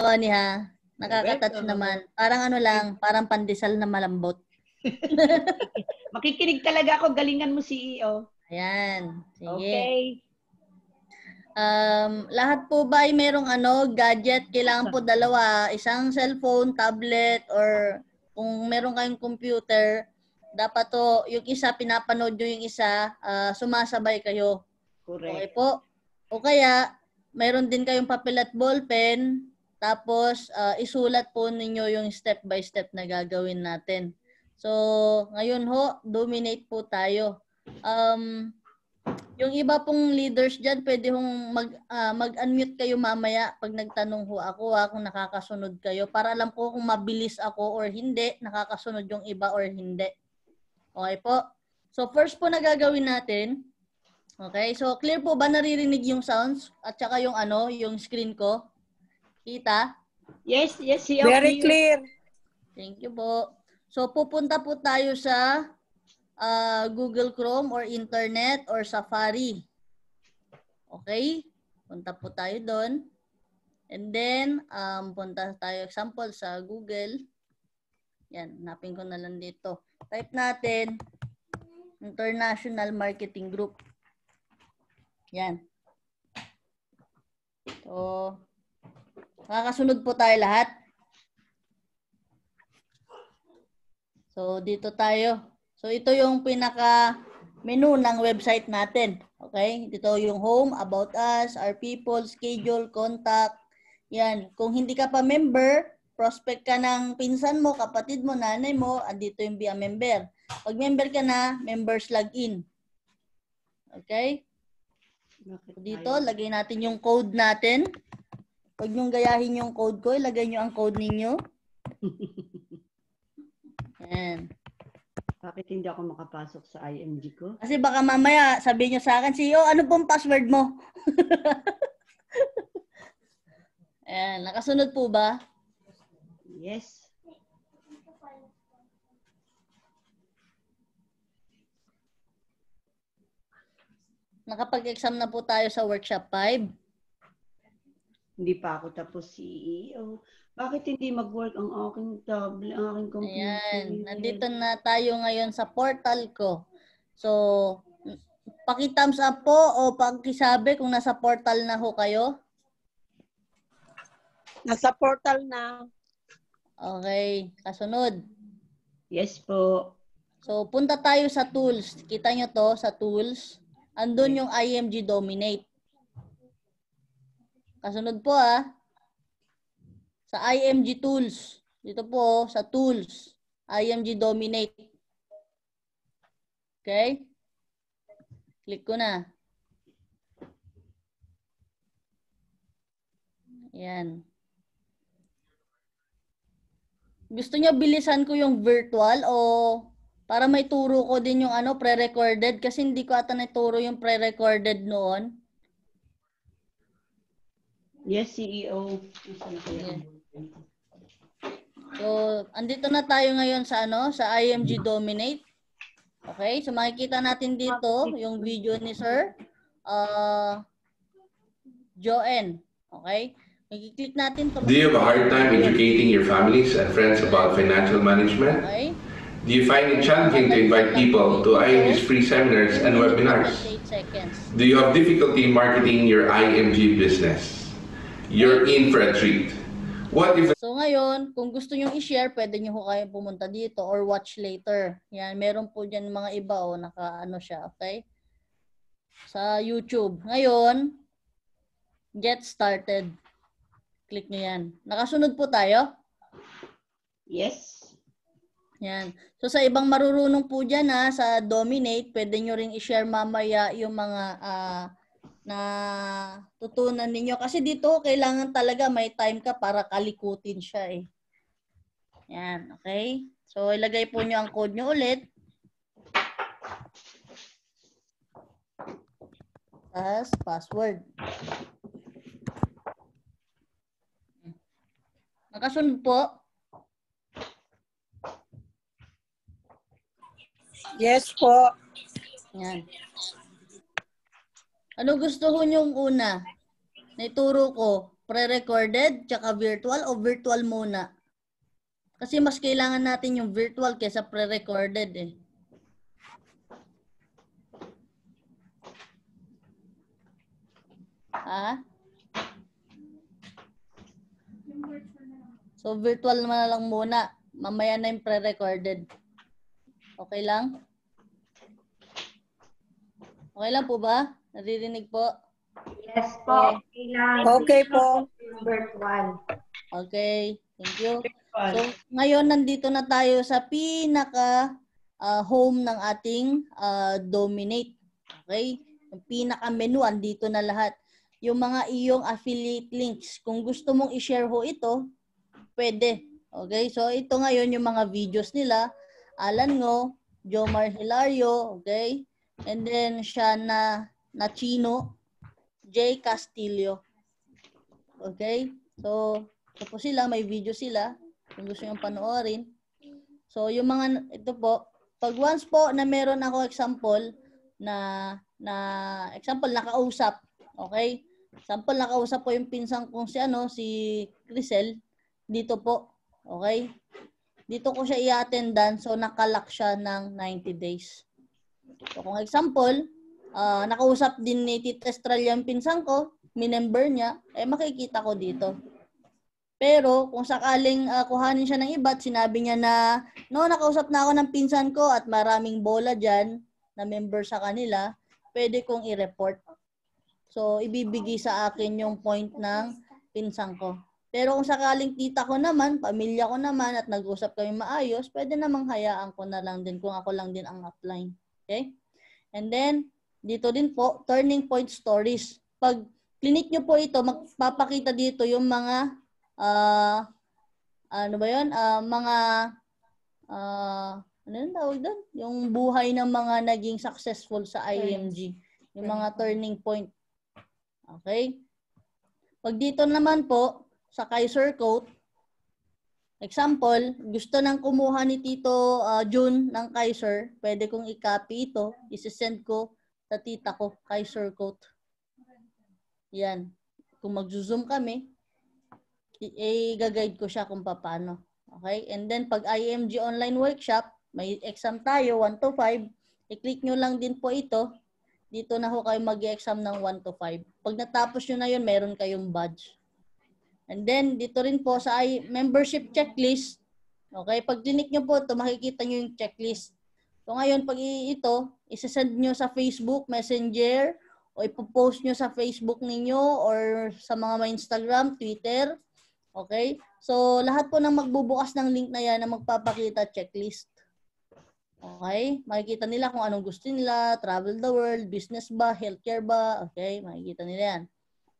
Ako niya. Nakaka-touch naman. Parang ano lang, parang pandesal na malambot. Makikinig talaga ako. Galingan mo si EO. Ayan. Sige. Okay. Um, lahat po ba ay merong ano, gadget? Kailangan po dalawa. Isang cellphone, tablet, or kung meron kayong computer, dapat to, yung isa, pinapanood nyo yung isa, uh, sumasabay kayo. Correct. Okay po? O kaya, meron din kayong papel at ballpen, tapos, uh, isulat po ninyo yung step-by-step step na gagawin natin. So, ngayon ho, dominate po tayo. Um, yung iba pong leaders dyan, pwede hong mag, uh, mag-unmute kayo mamaya pag nagtanong ho ako ha, ah, kung nakakasunod kayo. Para alam ko kung mabilis ako or hindi, nakakasunod yung iba or hindi. Okay po? So, first po na gagawin natin, okay, so clear po ba naririnig yung sounds at saka yung ano, yung screen ko? Kita? Yes, yes, CLP. Very clear. Thank you po. So, pupunta po tayo sa uh, Google Chrome or Internet or Safari. Okay? Punta po tayo doon. And then, um, punta tayo example sa Google. Yan, hanapin ko na lang dito. Type natin, International Marketing Group. Yan. So, Nakakasunod po tayo lahat. So, dito tayo. So, ito yung pinaka menu ng website natin. Okay? Dito yung home, about us, our people, schedule, contact. Yan. Kung hindi ka pa member, prospect ka ng pinsan mo, kapatid mo, nanay mo, andito yung be a member. Pag member ka na, members login. Okay? Dito, lagay natin yung code natin. Pag niyong gayahin yung code ko. Ilagay niyo ang code ninyo. Yan. Bakit hindi ako makapasok sa IMG ko? Kasi baka mamaya sabihin niyo sa akin, CEO, ano pong password mo? Ayan, nakasunod po ba? Yes. Nakapag-exam na po tayo sa workshop 5 hindi pa ako tapos CEO. Bakit hindi mag-work ang aking tablet, ang aking computer? Ayan, nandito na tayo ngayon sa portal ko. So, paki-thumbs up po o pakisabi kung nasa portal na ho kayo. Nasa portal na. Okay, kasunod. Yes po. So, punta tayo sa tools. Kita nyo to sa tools. Andun yung IMG Dominate. Kasunod po ah. Sa IMG tools. Dito po oh, sa tools. IMG dominate. Okay? Click ko na. Ayan. Gusto niyo bilisan ko yung virtual o para may turo ko din yung ano pre-recorded kasi hindi ko ata naturo yung pre-recorded noon. Yes, CEO. So, andito na tayo ngayon sa ano, sa IMG Dominate. Okay? So makikita natin dito yung video ni Sir uh, Joen. Okay? Magki-click natin to. Do you have a hard time educating your families and friends about financial management? Okay. Do you find it challenging to invite people to IMG's free seminars and webinars? Do you have difficulty marketing your IMG business? you're in for a treat. What if So ngayon, kung gusto nyo i-share, pwede nyo ho kayo pumunta dito or watch later. Yan, meron po dyan mga iba o oh, nakaano siya, okay? Sa YouTube. Ngayon, get started. Click nyo yan. Nakasunod po tayo? Yes. Yan. So sa ibang marurunong po dyan ha, sa Dominate, pwede nyo ring i-share mamaya yung mga uh, na tutunan ninyo. Kasi dito, kailangan talaga may time ka para kalikutin siya eh. Yan, okay? So, ilagay po nyo ang code nyo ulit. As password. Nakasunod po? Yes po. Yan. Ano gusto ho yung una? Naituro ko, pre-recorded, tsaka virtual o virtual muna? Kasi mas kailangan natin yung virtual kaysa pre-recorded eh. Ha? So virtual na lang muna. Mamaya na yung pre-recorded. Okay lang? Okay lang po ba? Naririnig po? Yes po. Okay, okay po. Number 1. Okay. Thank you. So, ngayon nandito na tayo sa pinaka uh, home ng ating uh, dominate. Okay? Yung pinaka menu, andito na lahat. Yung mga iyong affiliate links. Kung gusto mong i-share ho ito, pwede. Okay? So, ito ngayon yung mga videos nila. Alan Ngo, Jomar Hilario, okay? And then, Shana na Chino, J. Castillo. Okay? So, tapos sila, may video sila kung gusto nyo panoorin. So, yung mga, ito po, pag once po na meron ako example na, na example, nakausap, okay? Example, nakausap po yung pinsang kong si ano, si Crisel, dito po, okay? Dito ko siya i-attendan, so nakalak siya ng 90 days. So, kung example, uh, nakausap din ni Tita Estrella yung pinsan ko, minember niya, eh makikita ko dito. Pero kung sakaling uh, kuhanin siya ng iba at sinabi niya na, no, nakausap na ako ng pinsan ko at maraming bola dyan na member sa kanila, pwede kong i-report. So, ibibigay sa akin yung point ng pinsan ko. Pero kung sakaling tita ko naman, pamilya ko naman, at nag-usap kami maayos, pwede namang hayaan ko na lang din kung ako lang din ang upline. Okay? And then, dito din po, turning point stories. Pag clinic nyo po ito, magpapakita dito yung mga, uh, ano ba yun, uh, mga, uh, ano yung tawag doon? Yung buhay ng mga naging successful sa IMG. Yung mga turning point. Okay? Pag dito naman po, sa Kaiser Coat, example, gusto nang kumuha ni Tito uh, June ng Kaiser, pwede kong i-copy ito, isi-send ko tatita ko kay Sir Coat. Yan. Kung mag-zoom kami, i-guide ko siya kung paano. Okay? And then pag IMG online workshop, may exam tayo 1 to 5. I-click nyo lang din po ito. Dito na ho kayo mag-exam ng 1 to 5. Pag natapos nyo na yun, meron kayong badge. And then dito rin po sa membership checklist. Okay? Pag dinik nyo po ito, makikita nyo yung checklist. So ngayon, pag ito, isasend nyo sa Facebook Messenger o ipopost nyo sa Facebook ninyo or sa mga may Instagram, Twitter. Okay? So, lahat po ng magbubukas ng link na yan na magpapakita checklist. Okay? Makikita nila kung anong gusto nila, travel the world, business ba, healthcare ba, okay? Makikita nila yan.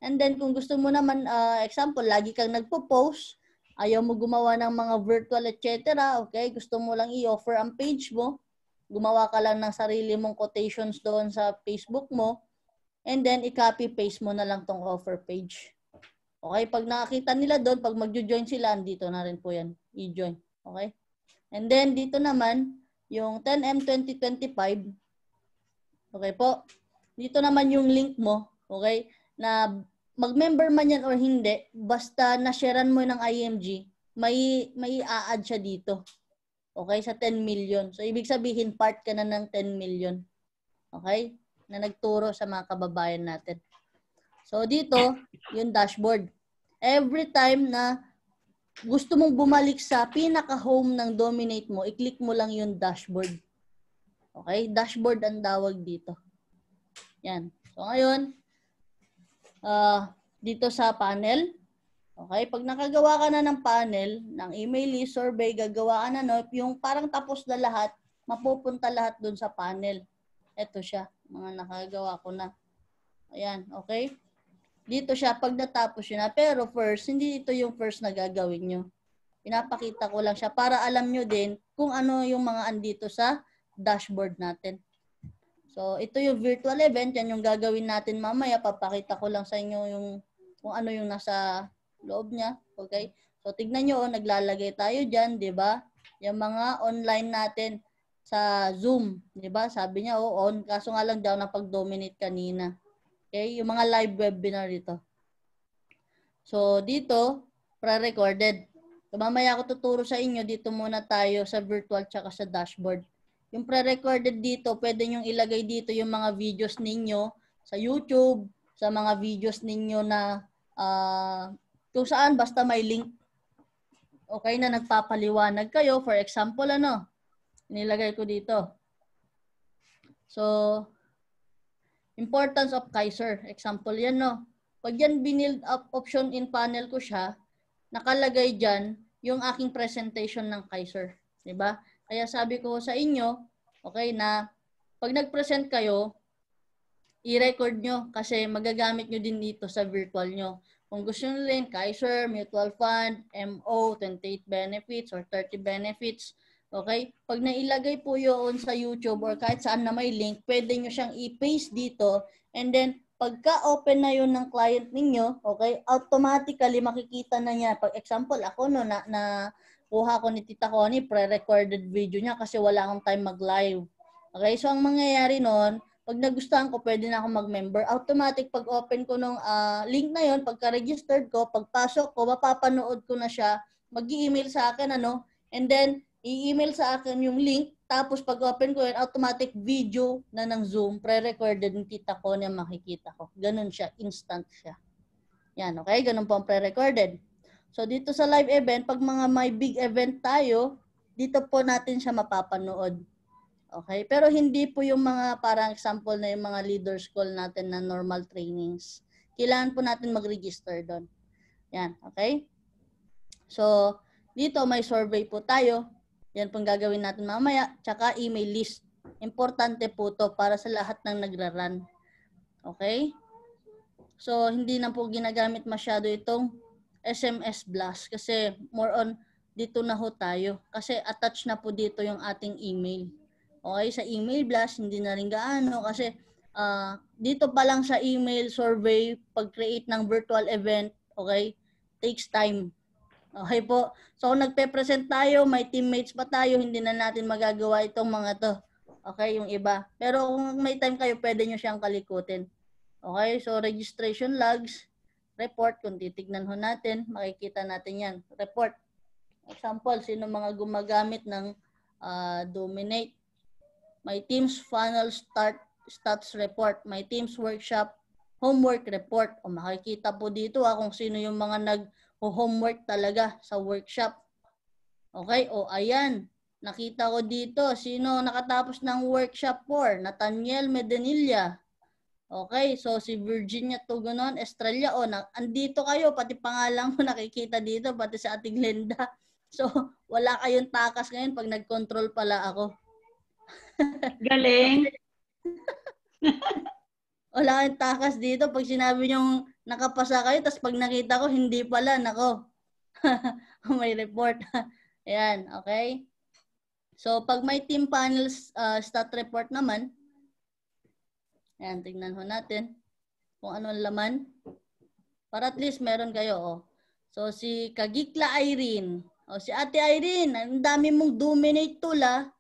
And then, kung gusto mo naman, uh, example, lagi kang nagpo-post, ayaw mo gumawa ng mga virtual, etc., okay? Gusto mo lang i-offer ang page mo, gumawa ka lang ng sarili mong quotations doon sa Facebook mo, and then i-copy paste mo na lang tong offer page. Okay, pag nakakita nila doon, pag magjo-join sila, dito na rin po yan, i-join. Okay? And then dito naman, yung 10M 2025, okay po, dito naman yung link mo, okay, na mag-member man yan or hindi, basta na-sharean mo ng IMG, may, may a-add siya dito. Okay? Sa 10 million. So, ibig sabihin, part ka na ng 10 million. Okay? Na nagturo sa mga kababayan natin. So, dito, yung dashboard. Every time na gusto mong bumalik sa pinaka-home ng Dominate mo, i-click mo lang yung dashboard. Okay? Dashboard ang tawag dito. Yan. So, ngayon, uh, dito sa panel, Okay? Pag nakagawa ka na ng panel, ng email list, survey, gagawa ka na, no? yung parang tapos na lahat, mapupunta lahat dun sa panel. Ito siya, mga nakagawa ko na. Ayan, okay? Dito siya, pag natapos yun na. Pero first, hindi ito yung first na gagawin nyo. Pinapakita ko lang siya para alam nyo din kung ano yung mga andito sa dashboard natin. So, ito yung virtual event. Yan yung gagawin natin mamaya. Papakita ko lang sa inyo yung kung ano yung nasa loob niya. Okay? So, tignan nyo, oh, naglalagay tayo dyan, di ba? Yung mga online natin sa Zoom, di ba? Sabi niya, oh, on. Kaso nga lang daw na pag-dominate kanina. Okay? Yung mga live webinar dito. So, dito, pre-recorded. So, mamaya ako tuturo sa inyo, dito muna tayo sa virtual tsaka sa dashboard. Yung pre-recorded dito, pwede nyong ilagay dito yung mga videos ninyo sa YouTube, sa mga videos ninyo na uh, kung saan basta may link. Okay na nagpapaliwanag kayo. For example, ano? Nilagay ko dito. So, importance of Kaiser. Example yan, no? Pag yan binild up option in panel ko siya, nakalagay diyan yung aking presentation ng Kaiser. di ba? Kaya sabi ko sa inyo, okay, na pag nagpresent kayo, i-record nyo kasi magagamit nyo din dito sa virtual nyo. Kung gusto nyo din, Kaiser, Mutual Fund, MO, 28 benefits or 30 benefits. Okay? Pag nailagay po yun sa YouTube or kahit saan na may link, pwede nyo siyang i-paste dito and then pagka-open na yun ng client ninyo, okay, automatically makikita na niya. Pag example, ako no, na, na kuha ko ni Tita Connie, pre-recorded video niya kasi wala akong time mag-live. Okay, so ang mangyayari noon, pag nagustuhan ko, pwede na akong mag-member. Automatic, pag open ko nung uh, link na yon pagka-registered ko, pagpasok ko, mapapanood ko na siya, mag email sa akin, ano, and then, i-email sa akin yung link, tapos pag open ko yun, automatic video na ng Zoom, pre-recorded ng tita ko na makikita ko. Ganun siya, instant siya. Yan, okay? Ganun po ang pre-recorded. So, dito sa live event, pag mga may big event tayo, dito po natin siya mapapanood. Okay? Pero hindi po yung mga parang example na yung mga leaders call natin na normal trainings. Kailangan po natin mag-register doon. Yan, okay? So, dito may survey po tayo. Yan pong gagawin natin mamaya. Tsaka email list. Importante po to para sa lahat ng nagraran. Okay? So, hindi na po ginagamit masyado itong SMS blast kasi more on dito na ho tayo. Kasi attach na po dito yung ating email. Okay, sa email blast, hindi na rin gaano kasi uh, dito pa lang sa email survey, pag-create ng virtual event, okay, takes time. Okay po. So, kung nagpe-present tayo, may teammates pa tayo, hindi na natin magagawa itong mga to. Okay, yung iba. Pero kung may time kayo, pwede nyo siyang kalikutin. Okay, so registration logs, report, kung titignan ho natin, makikita natin yan. Report. Example, sino mga gumagamit ng uh, dominate my team's final start stats report, my team's workshop, homework report. O makikita po dito ha, ah, kung sino yung mga nag-homework talaga sa workshop. Okay? O ayan, nakita ko dito, sino nakatapos ng workshop 4? Nathaniel Medenilla. Okay, so si Virginia Tugunon, Estrella, o, na, andito kayo, pati pangalan mo nakikita dito, pati sa ating Linda. So, wala kayong takas ngayon pag nag-control pala ako. Galing. Wala kang takas dito. Pag sinabi niyong nakapasa kayo, tapos pag nakita ko, hindi pala. Nako. may report. Ayan, okay? So, pag may team panels uh, stat report naman, ayan, tignan ho natin kung anong laman. Para at least meron kayo, oh. So, si Kagikla Irene. O, oh, si Ate Irene, ang dami mong dominate tool, ah.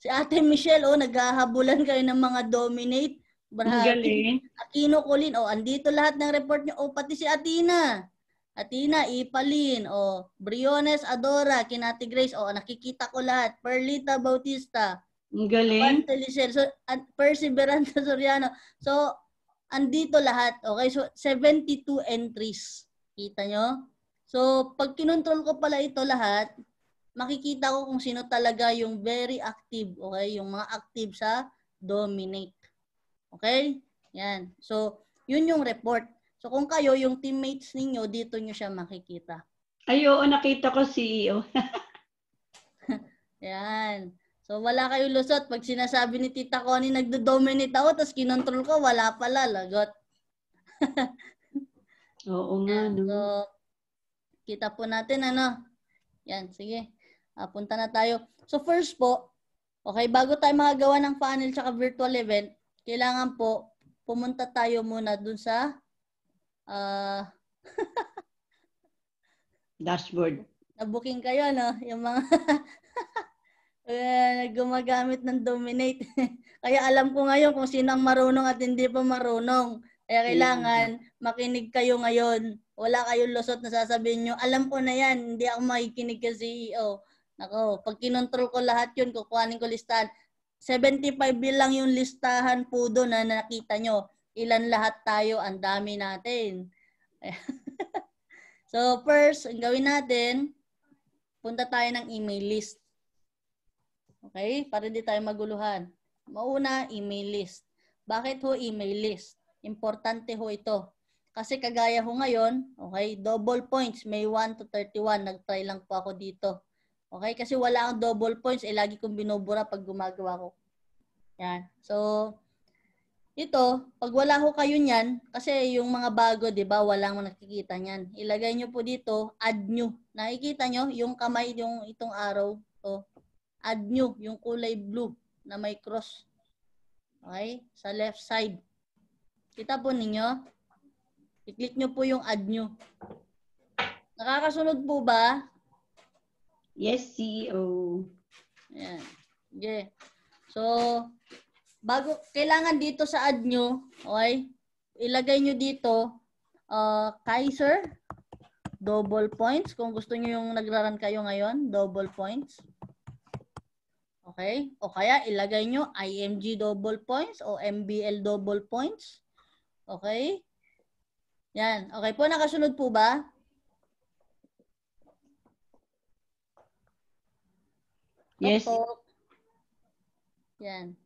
Si Ate Michelle, oh, naghahabulan kayo ng mga dominate. Brahati. Aquino Colin, oh, andito lahat ng report niyo. Oh, pati si Atina. Atina, Ipalin, oh, Briones Adora, Kinati Grace, oh, nakikita ko lahat. Perlita Bautista. Ang galing. Pantelisel, so, at Perseveranta Soriano. So, andito lahat. Okay, so 72 entries. Kita nyo? So, pag kinontrol ko pala ito lahat, makikita ko kung sino talaga yung very active, okay? Yung mga active sa dominate. Okay? Yan. So, yun yung report. So, kung kayo, yung teammates ninyo, dito nyo siya makikita. Ay, oo, nakita ko CEO. Yan. So, wala kayo lusot. Pag sinasabi ni Tita Connie, nagdo-dominate ako, tapos kinontrol ko, wala pala, lagot. oo nga, no. So, kita po natin, ano. Yan, sige. Uh, punta na tayo. So first po, okay, bago tayo magagawa ng funnel tsaka virtual event, kailangan po pumunta tayo muna dun sa uh, dashboard. Nabuking kayo, no? Yung mga uh, gumagamit ng dominate. Kaya alam ko ngayon kung sino ang marunong at hindi pa marunong. Kaya kailangan makinig kayo ngayon. Wala kayong lusot na sasabihin nyo, alam ko na yan, hindi ako makikinig kasi CEO. Ako, pag kinontrol ko lahat yun, kukuhanin ko listahan. 75 bilang yung listahan po doon na nakita nyo. Ilan lahat tayo, ang dami natin. so first, ang gawin natin, punta tayo ng email list. Okay? Para hindi tayo maguluhan. Mauna, email list. Bakit ho email list? Importante ho ito. Kasi kagaya ho ngayon, okay, double points, may 1 to 31. Nag-try lang po ako dito. Okay? Kasi wala akong double points. Eh, lagi kong binubura pag gumagawa ko. Yan. So, ito, pag wala ko kayo niyan, kasi yung mga bago, di ba, wala mo nakikita niyan. Ilagay nyo po dito, add new. Nakikita nyo yung kamay, yung itong arrow, to. Oh, add new, yung kulay blue na may cross. Okay? Sa left side. Kita po ninyo. I-click nyo po yung add new. Nakakasunod po ba? Yes, CEO. Ayan. Yeah. So, bago, kailangan dito sa ad nyo, okay? Ilagay nyo dito, uh, Kaiser, double points. Kung gusto nyo yung nagraran kayo ngayon, double points. Okay? O kaya ilagay nyo IMG double points o MBL double points. Okay? Yan. Okay po, nakasunod po ba? Yes. Yan.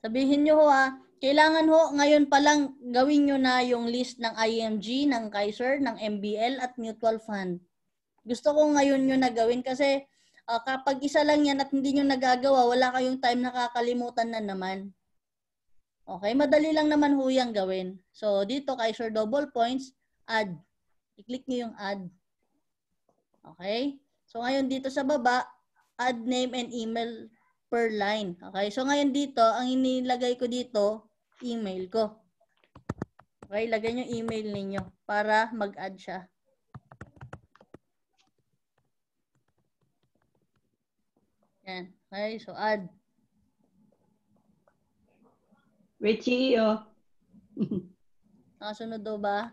Sabihin nyo ho ha, ah, kailangan ho ngayon pa lang gawin nyo na yung list ng IMG, ng Kaiser, ng MBL at mutual fund. Gusto ko ngayon nyo na gawin kasi uh, kapag isa lang yan at hindi nyo nagagawa, wala kayong time nakakalimutan na naman. Okay, madali lang naman ho yung gawin. So dito, Kaiser double points, add. I-click nyo yung add. Okay? So ngayon dito sa baba, add name and email per line. Okay, so ngayon dito, ang inilagay ko dito, email ko. Okay, lagay nyo email ninyo para mag-add siya. Yan. Okay, so add. Richie, oh. Nakasunod daw ba?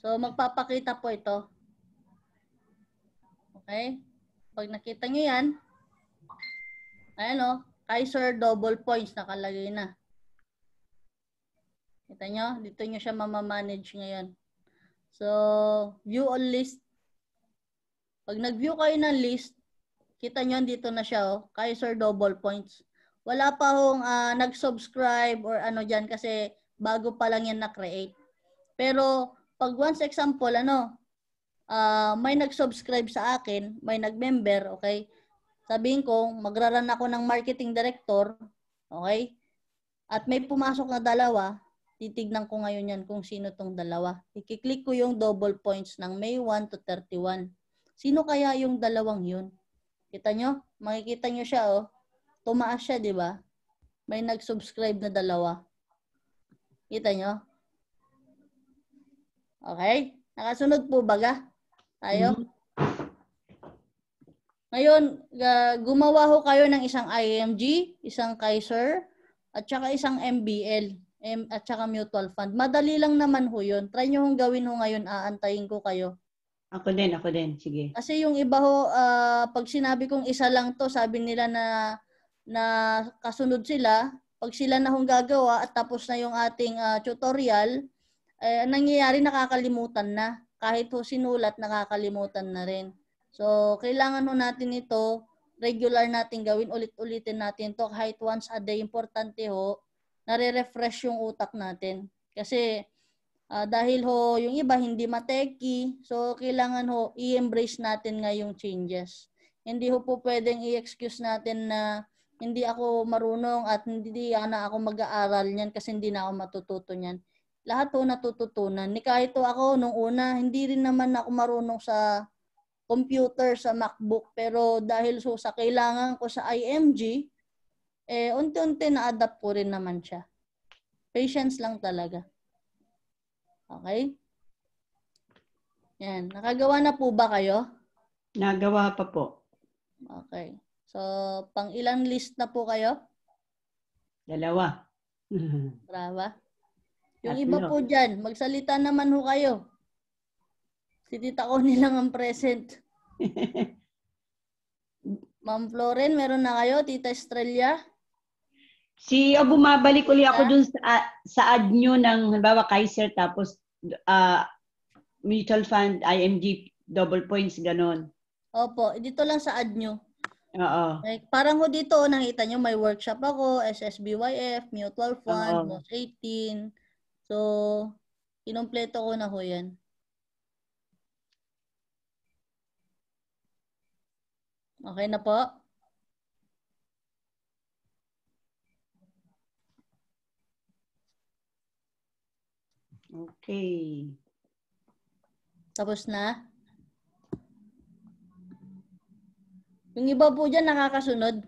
So, magpapakita po ito. Okay? Pag nakita nyo yan, ayan o, oh, Kaiser double points nakalagay na. Kita nyo? Dito nyo siya mamamanage ngayon. So, view all list. Pag nag-view kayo ng list, kita nyo dito na siya o, oh, Kaiser double points. Wala pa hong uh, nag-subscribe or ano dyan kasi bago pa lang yan na-create. Pero, pag once example, ano, uh, may nag-subscribe sa akin, may nag-member, okay? Sabihin ko, magraran ako ng marketing director, okay? At may pumasok na dalawa, titignan ko ngayon yan kung sino tong dalawa. Ikiklik ko yung double points ng May 1 to 31. Sino kaya yung dalawang yun? Kita nyo? Makikita nyo siya, oh. Tumaas siya, di ba? May nag-subscribe na dalawa. Kita nyo? Okay? Nakasunod po baga? Tayo? Mm-hmm. Ngayon, gumawa ho kayo ng isang IMG, isang Kaiser, at saka isang MBL, M, at saka mutual fund. Madali lang naman ho yun. Try nyo hong gawin ho ngayon, aantayin ko kayo. Ako din, ako din. Sige. Kasi yung iba ho, uh, pag sinabi kong isa lang to, sabi nila na na kasunod sila, pag sila na hong gagawa at tapos na yung ating uh, tutorial, eh, nangyayari nakakalimutan na kahit ho sinulat, nakakalimutan na rin. So, kailangan ho natin ito, regular natin gawin, ulit-ulitin natin to kahit once a day, importante ho, nare-refresh yung utak natin. Kasi, uh, dahil ho, yung iba hindi mateki, so kailangan ho, i-embrace natin nga yung changes. Hindi ho po pwedeng i-excuse natin na hindi ako marunong at hindi na ako mag-aaral niyan kasi hindi na ako matututo niyan lahat po natututunan. Ni kahit ako nung una, hindi rin naman ako marunong sa computer, sa MacBook. Pero dahil so sa kailangan ko sa IMG, eh unti-unti na-adapt ko rin naman siya. Patience lang talaga. Okay? Yan. Nakagawa na po ba kayo? Nagawa pa po. Okay. So, pang ilang list na po kayo? Dalawa. Brava. Yung iba po dyan, magsalita naman ho kayo. Si Tita Connie lang ang present. Ma'am Floren, meron na kayo? Tita Estrella? Si, o oh, bumabalik uli ako dun sa, sa ad nyo ng, halimbawa, Kaiser, tapos uh, mutual fund, IMG, double points, ganon. Opo, dito lang sa ad nyo. Oo. Like, parang ho dito, oh, nakita nyo, may workshop ako, SSBYF, mutual fund, MOS 18, So, kinompleto ko na ho yan. Okay na po? Okay. Tapos na? Yung iba po dyan nakakasunod.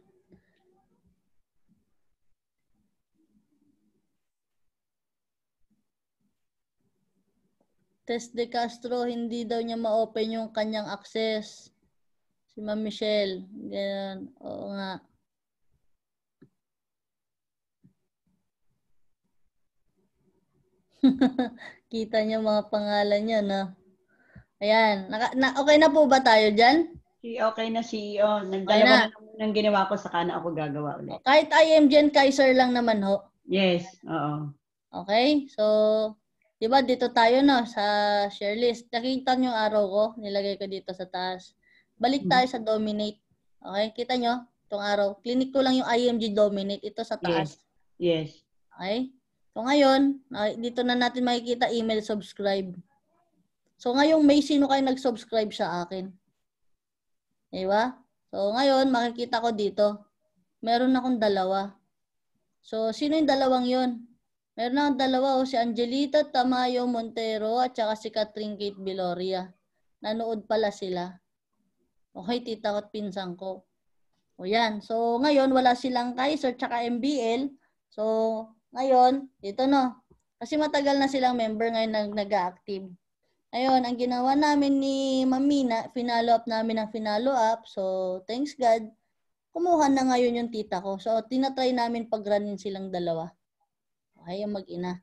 test De Castro, hindi daw niya ma-open yung kanyang access. Si Ma'am Michelle. Ganyan. Oo nga. Kita niya mga pangalan niya, no? Ayan. Naka, na, okay na po ba tayo dyan? Okay na CEO. Oh, nagdalawa okay na. na muna ang ginawa ko, sa kana ako gagawa ulit. Kahit I am Jen Kaiser lang naman ho. Yes, oo. Okay, so Di ba dito tayo no sa share list. Nakita niyo yung arrow ko, nilagay ko dito sa taas. Balik hmm. tayo sa dominate. Okay, kita niyo itong arrow. Clinic ko lang yung IMG dominate ito sa taas. Yes. yes. Okay? So ngayon, dito na natin makikita email subscribe. So ngayon, may sino kayo nag-subscribe sa akin? Di ba? So ngayon, makikita ko dito. Meron akong dalawa. So sino yung dalawang 'yon? Meron lang dalawa, oh, si Angelita Tamayo Montero at saka si Catherine Kate Biloria. Nanood pala sila. Okay, tita ko at pinsan ko. O yan. So, ngayon, wala silang Kaiser tsaka MBL. So, ngayon, dito no. Kasi matagal na silang member ngayon nag-active. Ayun, ang ginawa namin ni Mamina, finalo up namin ang finalo up. So, thanks God. Kumuha na ngayon yung tita ko. So, tinatry namin pag silang dalawa. Buhay ang mag-ina.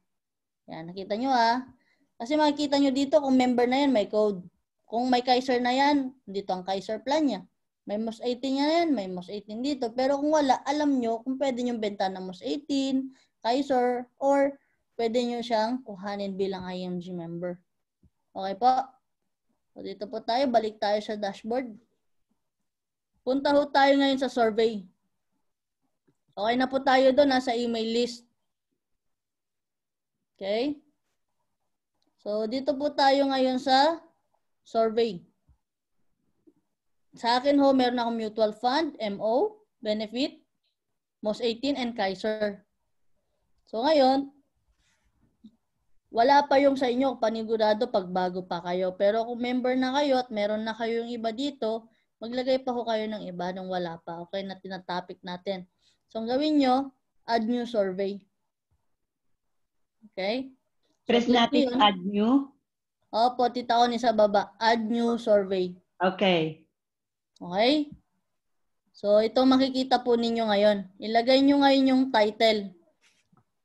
Yan, nakita nyo ah. Kasi makikita nyo dito kung member na yan, may code. Kung may Kaiser na yan, dito ang Kaiser plan niya. May MOS 18 niya yan, may MOS 18 dito. Pero kung wala, alam nyo kung pwede nyo benta ng MOS 18, Kaiser, or pwede nyo siyang kuhanin bilang IMG member. Okay po? So dito po tayo, balik tayo sa dashboard. Punta ho tayo ngayon sa survey. Okay na po tayo doon, nasa ah, email list. Okay? So, dito po tayo ngayon sa survey. Sa akin ho, meron akong mutual fund, MO, benefit, MOS 18, and Kaiser. So, ngayon, wala pa yung sa inyo panigurado pag bago pa kayo. Pero kung member na kayo at meron na kayong iba dito, maglagay pa ho kayo ng iba nung wala pa. Okay, na tinatopic natin. So, ang gawin nyo, add new survey. Okay? Press so, natin yun. add new. Opo, tita ko ni sa baba. Add new survey. Okay. Okay? So, ito makikita po ninyo ngayon. Ilagay nyo ngayon yung title.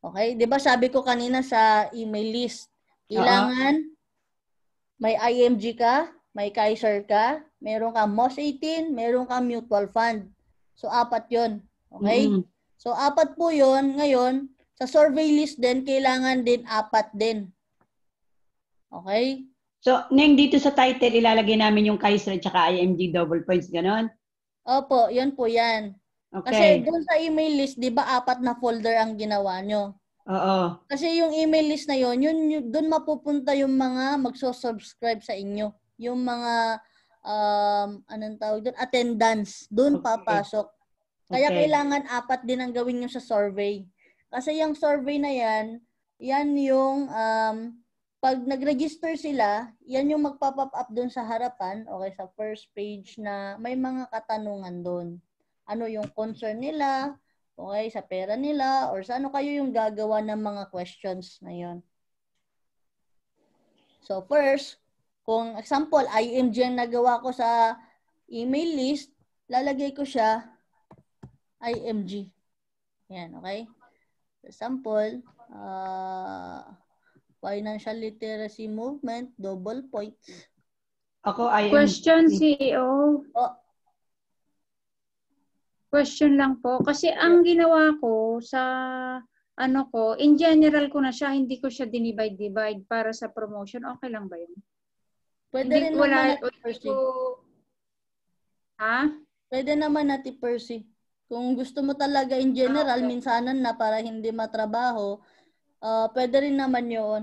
Okay? Di ba sabi ko kanina sa email list, kailangan uh may IMG ka, may Kaiser ka, meron ka MOS 18, meron ka mutual fund. So, apat yon Okay? Mm-hmm. So, apat po yon Ngayon, sa survey list din, kailangan din apat din. Okay? So, Neng, dito sa title, ilalagay namin yung Kaiser at IMG double points, ganon? Opo, yun po yan. Okay. Kasi doon sa email list, di ba apat na folder ang ginawa nyo? Oo. Kasi yung email list na yon, yun, yun doon mapupunta yung mga magso-subscribe sa inyo. Yung mga um anong tawag doon, attendance, doon okay. papasok. Kaya okay. kailangan apat din ang gawin niyo sa survey. Kasi yung survey na yan, yan yung um, pag nag-register sila, yan yung magpa-pop up doon sa harapan, okay, sa first page na may mga katanungan doon. Ano yung concern nila, okay, sa pera nila, or sa ano kayo yung gagawa ng mga questions na yon. So first, kung example, IMG ang nagawa ko sa email list, lalagay ko siya IMG. Yan, okay? example, uh, financial literacy movement, double points. Ako ay... Question, CEO. Oh. Question lang po. Kasi ang ginawa ko sa ano ko, in general ko na siya, hindi ko siya dinivide-divide para sa promotion. Okay lang ba yun? Pwede hindi rin ko naman wala, natin ko, Ha? Pwede naman natin Percy. Kung gusto mo talaga in ah, general, minsanan na para hindi matrabaho, uh, pwede rin naman yon.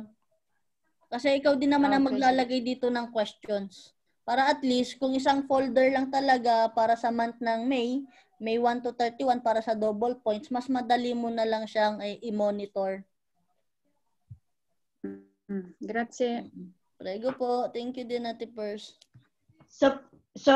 Kasi ikaw din naman ah, okay. ang maglalagay dito ng questions. Para at least, kung isang folder lang talaga para sa month ng May, May 1 to 31 para sa double points, mas madali mo na lang siyang eh, i-monitor. Hmm, grazie. Prego po. Thank you din, Ate Pers. So, so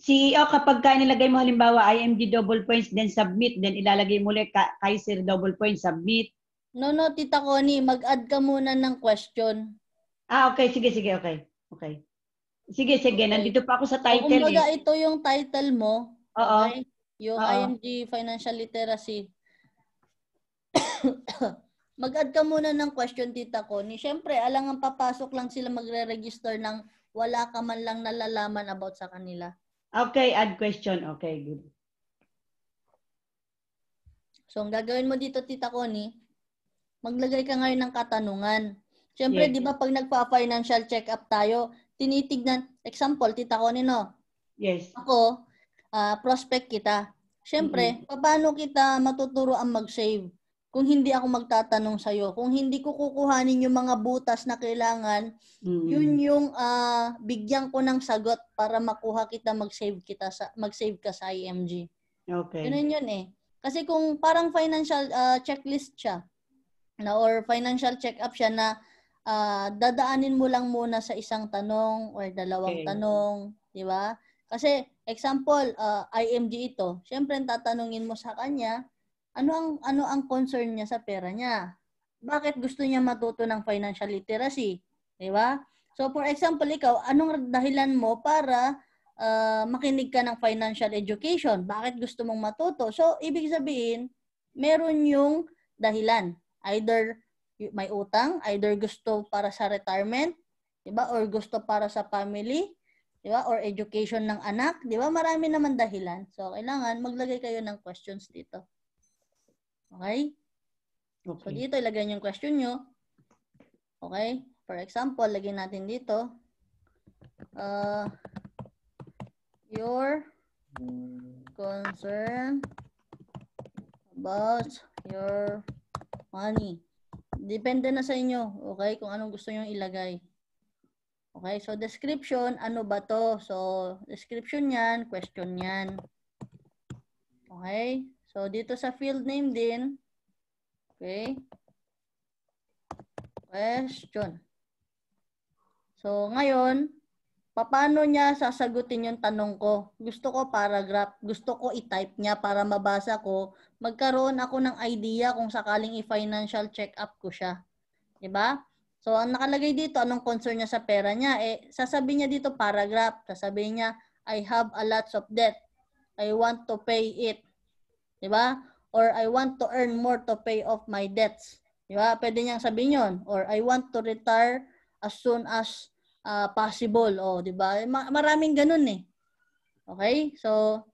CEO, oh, kapag ka nilagay mo halimbawa IMG double points, then submit, then ilalagay mo ulit ka- Kaiser double points, submit. No, no, Tita Connie, mag-add ka muna ng question. Ah, okay. Sige, sige, okay. Okay. Sige, sige. Nandito pa ako sa title. So, eh. kumbaga, eh. ito yung title mo. Oo. Okay? Yung Oo. IMG Financial Literacy. mag-add ka muna ng question, Tita Connie. Siyempre, alangang papasok lang sila magre-register ng wala ka man lang nalalaman about sa kanila. Okay, add question. Okay, good. So, ang gagawin mo dito, Tita Connie, maglagay ka ngayon ng katanungan. Siyempre, yes. di ba pag nagpa-financial check-up tayo, tinitignan, example, Tita Connie, no? Yes. Ako, uh, prospect kita. Siyempre, mm-hmm. paano kita matuturo ang mag-save? kung hindi ako magtatanong sa iyo, kung hindi ko kukuhanin yung mga butas na kailangan, mm. yun yung uh, bigyan ko ng sagot para makuha kita, mag-save kita sa mag-save ka sa IMG. Okay. Yun yun eh. Kasi kung parang financial uh, checklist siya na or financial check-up siya na uh, dadaanin mo lang muna sa isang tanong or dalawang okay. tanong, di ba? Kasi example, uh, IMG ito. syempre tatanungin mo sa kanya ano ang ano ang concern niya sa pera niya? Bakit gusto niya matuto ng financial literacy? 'Di ba? So for example, ikaw, anong dahilan mo para uh, makinig ka ng financial education? Bakit gusto mong matuto? So ibig sabihin, meron yung dahilan. Either may utang, either gusto para sa retirement, 'di ba? Or gusto para sa family, 'di ba? Or education ng anak, 'di ba? Marami naman dahilan. So kailangan maglagay kayo ng questions dito. Okay? okay. So dito, ilagay niyo yung question nyo. Okay? For example, lagyan natin dito. Uh, your concern about your money. Depende na sa inyo, okay? Kung anong gusto nyo ilagay. Okay, so description, ano ba to? So, description yan, question yan. Okay? So, dito sa field name din, okay, question. So, ngayon, paano niya sasagutin yung tanong ko? Gusto ko paragraph, gusto ko i-type niya para mabasa ko, magkaroon ako ng idea kung sakaling i-financial check-up ko siya. ba? Diba? So, ang nakalagay dito, anong concern niya sa pera niya? Eh, sasabihin niya dito paragraph, sasabihin niya, I have a lots of debt. I want to pay it. Di ba? Or I want to earn more to pay off my debts. Di ba? Pwede niyang sabihin yon. Or I want to retire as soon as uh, possible. O, oh, di ba? Eh, maraming ganun eh. Okay? So,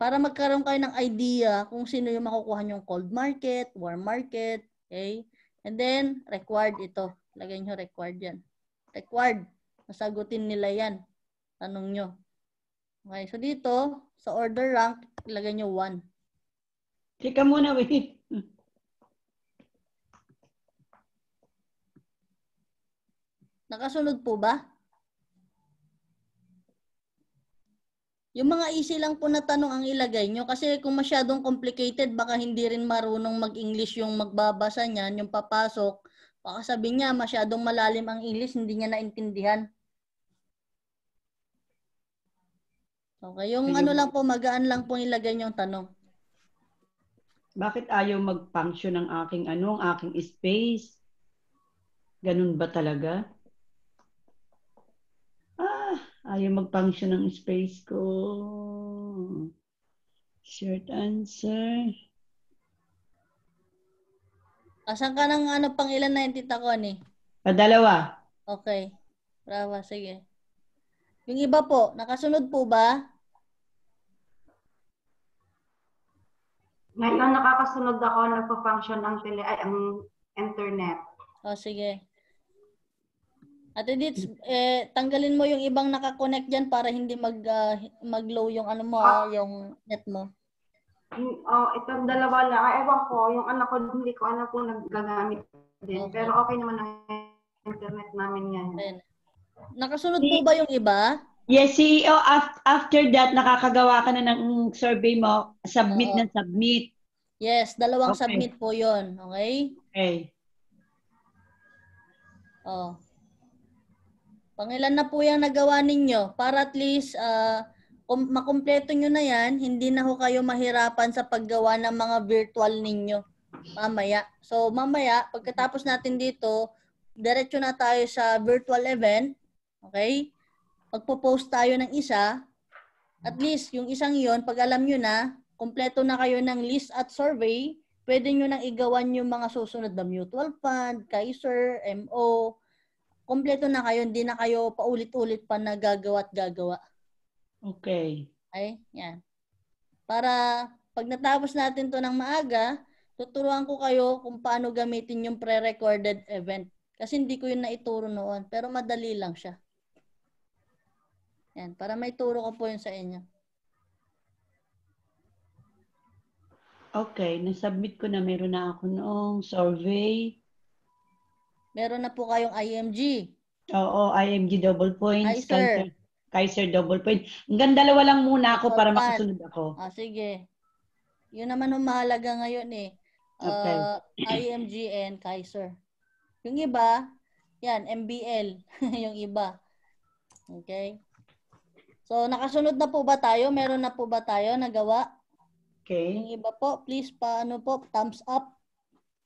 para magkaroon kayo ng idea kung sino yung makukuha nyong cold market, warm market, okay? And then, required ito. Lagay nyo required yan. Required. Masagutin nila yan. Tanong nyo. Okay, so dito, sa order rank, ilagay nyo 1. Teka muna, wait. Nakasunod po ba? Yung mga easy lang po na tanong ang ilagay nyo kasi kung masyadong complicated baka hindi rin marunong mag-English yung magbabasa niyan, yung papasok. Baka sabi niya masyadong malalim ang English, hindi niya naintindihan. Okay, yung ano lang po, magaan lang po ilagay nyo yung tanong bakit ayaw mag-function ng aking ano, ang aking space? Ganun ba talaga? Ah, ayaw mag-function ng space ko. Short answer. Asan ka ng ano pang ilan na yung tita ko ni? Padalawa. Ah, okay. Bravo, sige. Yung iba po, nakasunod po ba? Ngayon, nakakasunod ako, na nagpa-function ng tele, ay, ang internet. O, oh, sige. At Edith, eh, tanggalin mo yung ibang nakakonect diyan para hindi mag, uh, mag-low yung ano mo, ah, yung net mo. Oh, itong dalawa lang. Ewan ko, yung anak ko, hindi ko alam kung naggagamit din. Okay. Pero okay naman ang internet namin ngayon. Ayan. Nakasunod po ba yung iba? Yes, CEO, oh, after that, nakakagawa ka na ng survey mo, submit Oo. na submit. Yes, dalawang okay. submit po yon okay? Okay. Oh. Pangilan na po yung nagawa ninyo para at least uh, kung makumpleto nyo na yan, hindi na ho kayo mahirapan sa paggawa ng mga virtual ninyo mamaya. So mamaya, pagkatapos natin dito, diretso na tayo sa virtual event. Okay? magpo-post tayo ng isa, at hmm. least yung isang yon pag alam nyo na, kompleto na kayo ng list at survey, pwede nyo nang igawan yung mga susunod na mutual fund, Kaiser, MO, kompleto na kayo, hindi na kayo paulit-ulit pa nagagawa at gagawa. Okay. Ay, yan. Para pag natapos natin to ng maaga, tuturuan ko kayo kung paano gamitin yung pre-recorded event. Kasi hindi ko yun naituro noon, pero madali lang siya. Yan, para may turo ko po yun sa inyo. Okay, nasubmit ko na meron na ako noong survey. Meron na po kayong IMG. Oo, IMG double points. Kaiser. Kaiser double point. Hanggang dalawa lang muna ako so, para makasunod ako. Ah, sige. Yun naman ang mahalaga ngayon eh. Okay. Uh, ah, IMG and Kaiser. Yung iba, yan, MBL. yung iba. Okay? So, nakasunod na po ba tayo? Meron na po ba tayo nagawa? Okay. Yung iba po, please paano po, thumbs up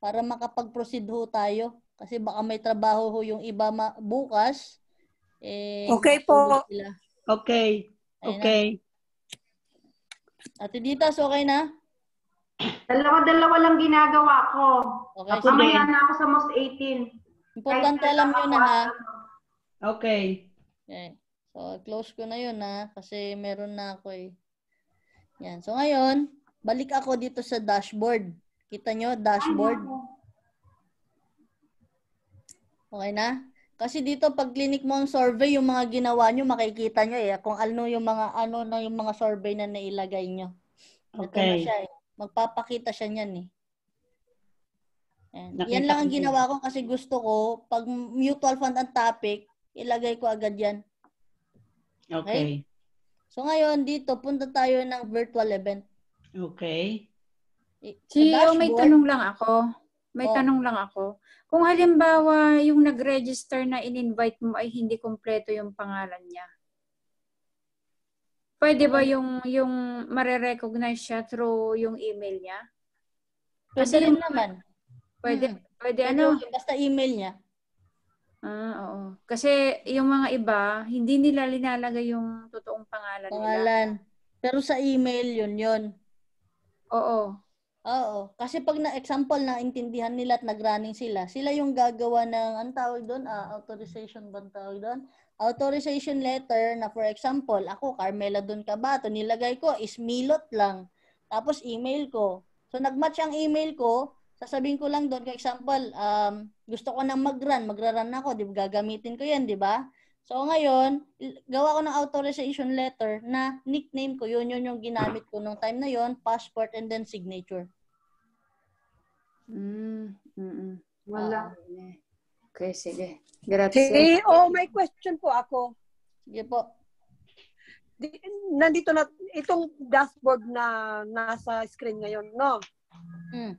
para makapag-proceed ho tayo. Kasi baka may trabaho ho yung iba ma- bukas. Eh, okay po. Sila. Okay. Ayun okay. Na. Ate Ditas, okay na? Dalawa-dalawa lang ginagawa ko. Okay, ako na ako sa most 18. Importante alam nyo na ha. Okay. Okay. So, close ko na yun ha, kasi meron na ako eh. Yan. So, ngayon, balik ako dito sa dashboard. Kita nyo, dashboard. Okay na? Kasi dito, pag clinic mo ang survey, yung mga ginawa nyo, makikita nyo eh, kung ano yung mga, ano na yung mga survey na nailagay nyo. okay. Na siya, eh. Magpapakita siya niyan eh. Yan. Nakita yan lang ang ginawa ko kasi gusto ko, pag mutual fund ang topic, ilagay ko agad yan. Okay. okay. So ngayon dito, punta tayo ng virtual event. Okay. CEO, may tanong lang ako. May oh. tanong lang ako. Kung halimbawa yung nag-register na in-invite mo ay hindi kumpleto yung pangalan niya. Pwede ba yung yung marerecognize siya through yung email niya? Kasi yung, naman. Pwede, hmm. pwede ano? Basta email niya. Ah, oo. Kasi yung mga iba, hindi nila linalagay yung totoong pangalan, Pangalan. nila. Pero sa email yun yun. Oo. Oo. Kasi pag na-example na intindihan nila at nag-running sila, sila yung gagawa ng, ang tawag doon? Ah, authorization ba ang tawag doon? Authorization letter na for example, ako, Carmela doon ka ba? Cabato, nilagay ko is Milot lang. Tapos email ko. So nagmatch ang email ko, sasabihin ko lang doon, for example, um, gusto ko nang mag-run, magra-run ako, di ba? Gagamitin ko yan, di ba? So ngayon, gawa ko ng authorization letter na nickname ko, yun yun yung ginamit ko nung time na yon passport and then signature. Mm, mm Wala. Uh, okay, sige. Grabe. Hey, oh, may question po ako. Sige po. Di, nandito na, itong dashboard na nasa screen ngayon, no? Mm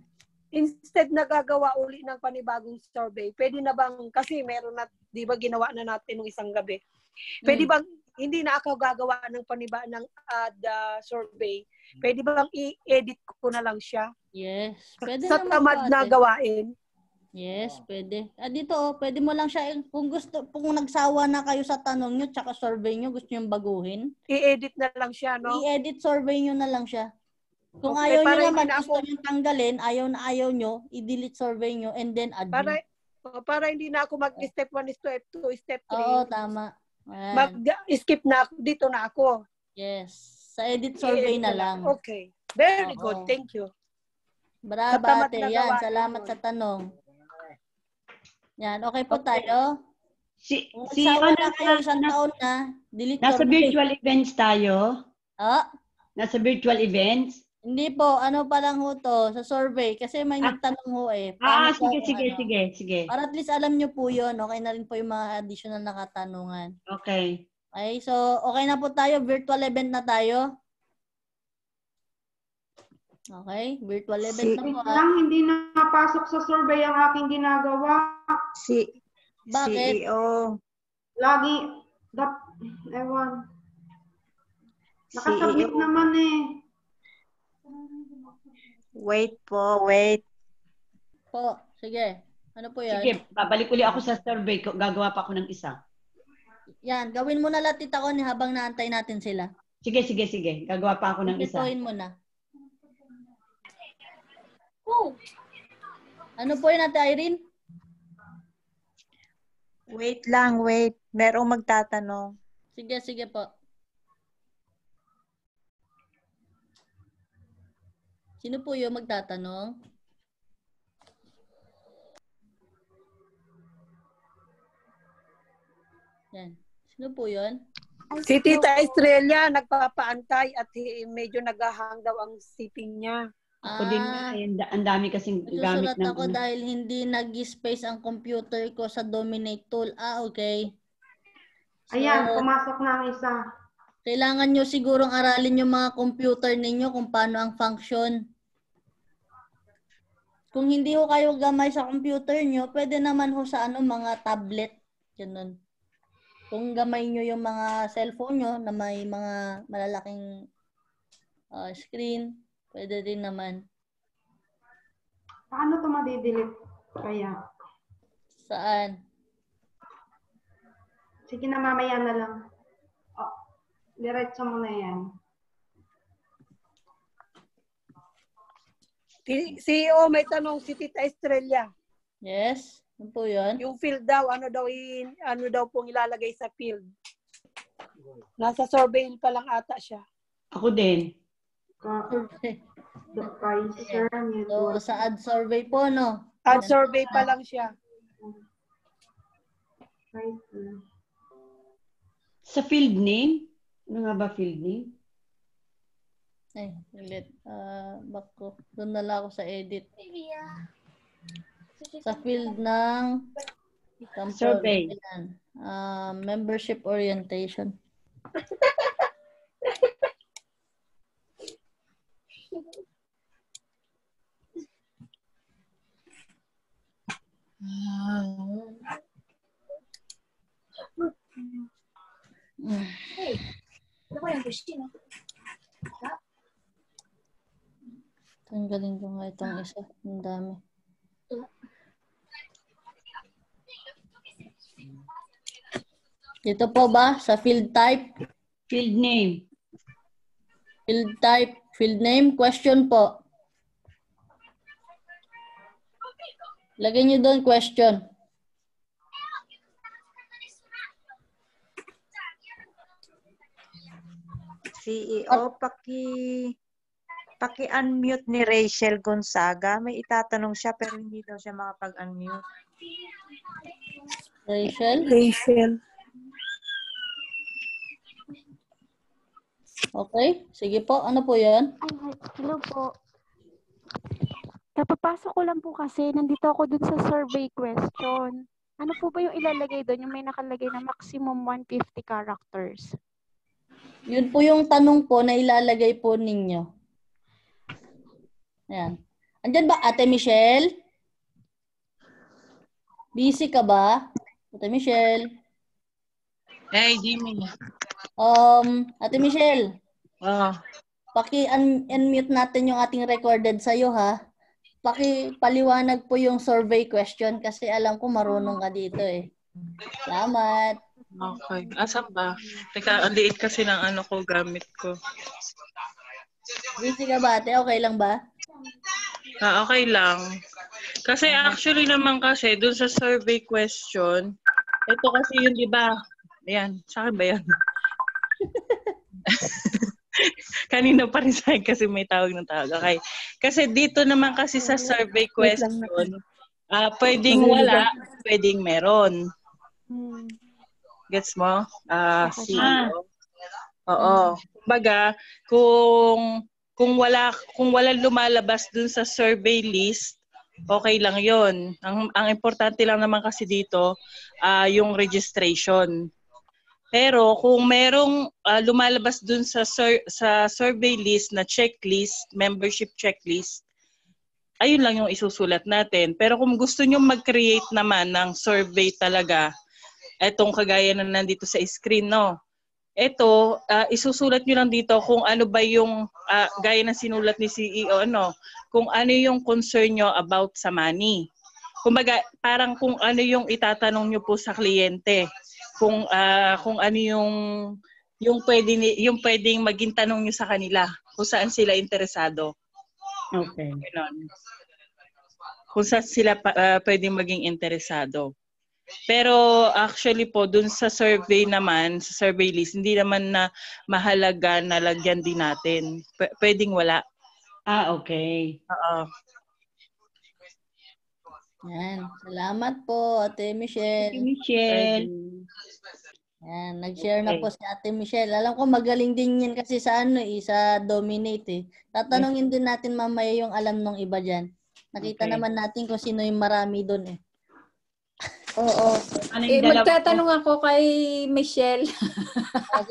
instead na gagawa uli ng panibagong survey, pwede na bang, kasi meron na, di ba ginawa na natin nung isang gabi, pwede mm. bang, hindi na ako gagawa ng paniba ng uh, the survey, pwede bang i-edit ko na lang siya? Yes. Pwede sa tamad na gawain. Yes, pwede. Ah, dito, oh, pwede mo lang siya, kung gusto, kung nagsawa na kayo sa tanong nyo, tsaka survey nyo, gusto nyo baguhin. I-edit na lang siya, no? I-edit survey nyo na lang siya. Kung okay, ayaw nyo naman, na ako, nyo tanggalin, ayaw na ayaw nyo, i-delete survey nyo and then add para, Para hindi na ako mag-step 1, step 2, step 3. Oo, tama. Mag-skip na ako, dito na ako. Yes. Sa edit survey na lang. Okay. Very Oo. good. Thank you. Bravo, Tatamat ate. Yan. Salamat sa tanong. Yan. Okay po okay. tayo. Si, si ano na kayo, isang na, taon na. Delete nasa survey. virtual events tayo. Oh. Nasa virtual events. Hindi po, ano pa lang ho to, sa survey. Kasi may ah. nagtanong ho eh. Ah, ah sige, sige, ano? sige, sige. Para at least alam nyo po yun. Okay na rin po yung mga additional na katanungan. Okay. Okay, so okay na po tayo. Virtual event na tayo. Okay, virtual event si, na po. Ah. Lang, hindi napasok sa survey ang aking ginagawa. Si Bakit? CEO. Lagi, that, ewan. E Nakasubmit naman eh. Wait po, wait. Po, sige. Ano po yan? Sige, babalik uli ako sa survey. Gagawa pa ako ng isa. Yan, gawin mo na lahat tita ko habang naantay natin sila. Sige, sige, sige. Gagawa pa ako ng isa. Pituin mo na. Oh. Ano po yun, Ate Irene? Wait lang, wait. Merong magtatanong. Sige, sige po. Sino po yung magtatanong? Yan. Sino po yun? Si Tita Estrella nagpapaantay at medyo naghahang daw ang sitting niya. Ako din, Ah. ayun, ang dami kasing gamit Nasusulat ng... ako dahil hindi nag-space ang computer ko sa dominate tool. Ah, okay. So, Ayan, pumasok na ang isa. kailangan nyo sigurong aralin yung mga computer ninyo kung paano ang function. Kung hindi ho kayo gamay sa computer nyo, pwede naman ho sa ano, mga tablet. Ganun. Kung gamay nyo yung mga cellphone nyo na may mga malalaking uh, screen, pwede din naman. Paano ito madidelete kaya? Saan? Sige na, mamaya na lang. Oh, diretso mo na yan. CEO, may tanong si Tita Estrella. Yes, ano po yun? Yung field daw, ano daw, in, ano daw pong ilalagay sa field? Nasa surveil pa lang ata siya. Ako din. The Kaiser. So, sa ad survey po, no? Ad survey pa lang siya. Sa field name? Ano nga ba field name? Ay, ulit. Uh, ah, back ko. Doon na lang ako sa edit. Sa field ng Kampol, survey. Uh, membership orientation. Hey, ano ba yung gusto mo? Ah. Tanggalin ko nga itong ah. isa. Ang dami. Ito po ba? Sa field type? Field name. Field type. Field name. Question po. Lagay niyo doon question. CEO, paki Paki-unmute ni Rachel Gonzaga. May itatanong siya pero hindi daw siya makapag-unmute. Rachel? Rachel. Okay. Sige po. Ano po yan? Ay, hello po. Kapapasok ko lang po kasi nandito ako dun sa survey question. Ano po ba yung ilalagay doon? Yung may nakalagay na maximum 150 characters. Yun po yung tanong po na ilalagay po ninyo. Ayan. Andyan ba Ate Michelle? Busy ka ba? Ate Michelle? Hey, Jimmy. Um, Ate Michelle. Ah. Uh. Paki-unmute natin yung ating recorded sa'yo, ha? Paki-paliwanag po yung survey question kasi alam ko marunong ka dito, eh. Salamat. Okay. Asan ba? Teka, ang liit kasi ng ano ko, gamit ko. Busy ka ba, ate? Okay lang ba? Ah, okay lang. Kasi actually naman kasi, dun sa survey question, ito kasi yung di ba, ayan, sa akin ba yan? Kanina pa rin sa akin kasi may tawag ng tawag. Okay. Kasi dito naman kasi sa survey question, ah uh, pwedeng wala, pwedeng meron. Hmm. Gets mo? Ah, uh, CEO. Oo. Kumbaga, kung kung wala kung wala lumalabas dun sa survey list, okay lang 'yon. Ang ang importante lang naman kasi dito uh, yung registration. Pero kung merong uh, lumalabas dun sa sur- sa survey list na checklist, membership checklist, ayun lang yung isusulat natin. Pero kung gusto nyo mag-create naman ng survey talaga, etong kagaya na nandito sa screen, no? ito, uh, ah, isusulat nyo lang dito kung ano ba yung, uh, gaya ng sinulat ni CEO, ano, kung ano yung concern nyo about sa money. Kumbaga, parang kung ano yung itatanong nyo po sa kliyente. Kung, uh, kung ano yung, yung, pwede, yung pwedeng maging tanong nyo sa kanila kung saan sila interesado. Okay. Ganun. Kung saan sila uh, pwedeng maging interesado. Pero actually po, dun sa survey naman, sa survey list, hindi naman na mahalaga na lagyan din natin. P- pwedeng wala. Ah, okay. Oo. Yan. Salamat po, Ate Michelle. Ate Michelle. Yan. Nag-share okay. na po si Ate Michelle. Alam ko magaling din yan kasi sa ano, isa eh, dominate eh. Tatanungin yes. din natin mamaya yung alam ng iba dyan. Nakita okay. naman natin kung sino yung marami doon eh. Oo. Ano eh, magtatanong ako kay Michelle. ah,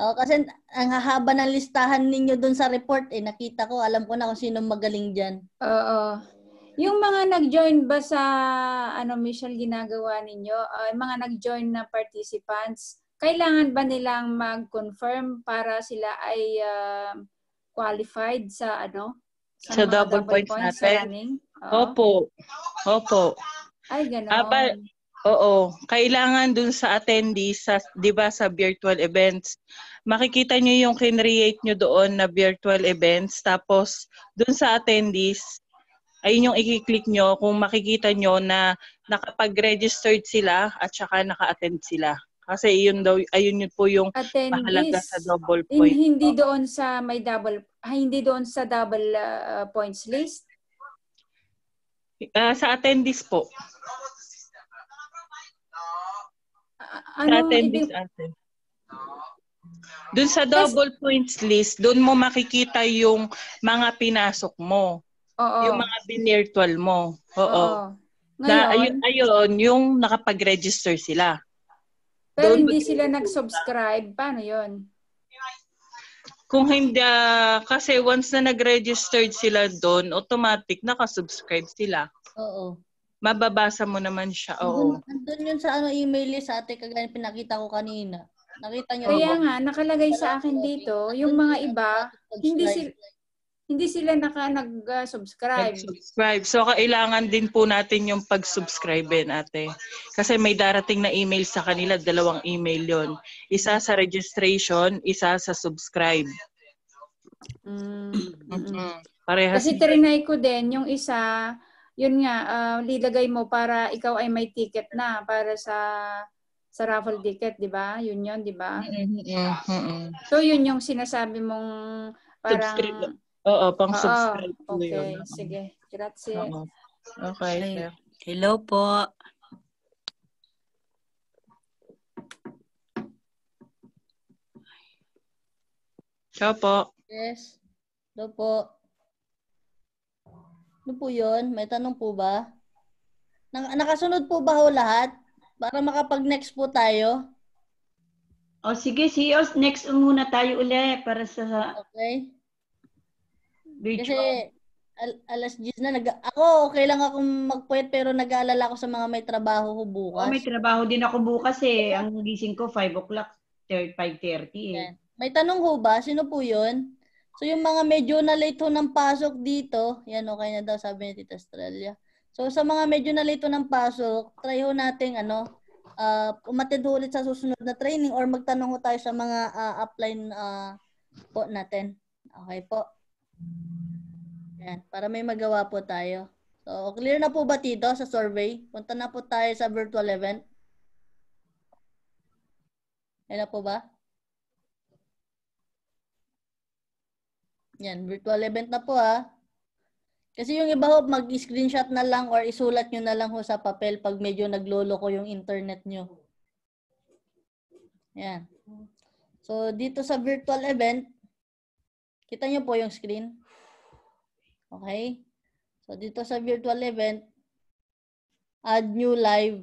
Oh, kasi ang hahaba ng listahan ninyo doon sa report eh nakita ko alam ko na kung sino magaling diyan. Oo. Yung mga nag-join ba sa ano Michelle ginagawa ninyo? Uh, mga nag-join na participants, kailangan ba nilang mag-confirm para sila ay uh, qualified sa ano? Sa, sa double, double points, points natin? Sa running? Opo. Opo. Ay, ganun. Uh, ah, pa- Oo, kailangan dun sa attendees, sa, di ba, sa virtual events, makikita nyo yung kinreate nyo doon na virtual events, tapos dun sa attendees, ayun yung i-click nyo kung makikita nyo na nakapag-registered sila at saka naka-attend sila. Kasi yun daw, ayun yun po yung attendees. mahalaga sa double point. In, hindi doon sa may double, ah, hindi doon sa double uh, points list? Uh, sa attendees po. Uh, ano, sa attendees atin. Doon sa double points list, doon mo makikita yung mga pinasok mo. Oo. Yung mga binirtual mo. Oo. Oo. Na, ayun, ayun, yung nakapag-register sila. Pero doon hindi sila nag-subscribe. Paano yon kung hindi, uh, kasi once na nag-registered sila doon, automatic nakasubscribe sila. Oo. Mababasa mo naman siya, oo. Doon yun sa ano, email list sa ate kagaya pinakita ko kanina. Nakita niyo. Kaya nga, nakalagay sa akin dito, yung mga ano, iba, hindi sila, hindi sila naka nag-subscribe. subscribe So, kailangan din po natin yung pag-subscribe eh, ate. Kasi may darating na email sa kanila, dalawang email yon Isa sa registration, isa sa subscribe. Mm-hmm. Mm-hmm. Parehas. Kasi trinay ko din, yung isa, yun nga, uh, ah, lilagay mo para ikaw ay may ticket na para sa sa raffle ticket, di ba? Yun yun, di ba? Mm-hmm. So, yun yung sinasabi mong parang... Subscribe Oo, pang subscribe ah, okay. yun. Okay, sige. Grazie. Oo. Okay. Sure. Hello po. Ciao po. Yes. Hello po. Ano po yun? May tanong po ba? Nakasunod po ba ho lahat? Para makapag-next po tayo. O sige, si next muna tayo uli para sa... Okay. Day Kasi al- alas 10 na. Nag- ako, okay lang akong magpuyat pero nag-aalala ako sa mga may trabaho ko bukas. Oh, may trabaho din ako bukas eh. Ang gising ko, 5 o'clock, 5.30 eh. Yeah. May tanong ho ba? Sino po yun? So, yung mga medyo na late ho ng pasok dito, yan okay na daw sabi ni Tita Australia. So, sa mga medyo na late ho ng pasok, try ho natin, ano, uh, umatid ho ulit sa susunod na training or magtanong ho tayo sa mga uh, upline uh, po natin. Okay po. Yan, para may magawa po tayo. So, clear na po ba dito sa survey? Punta na po tayo sa virtual event. Ayan po ba? Yan, virtual event na po ha. Kasi yung iba ho, mag-screenshot na lang or isulat nyo na lang ho sa papel pag medyo naglolo ko yung internet nyo. Yan. So, dito sa virtual event, kita nyo po yung screen. Okay? So, dito sa virtual event, add new live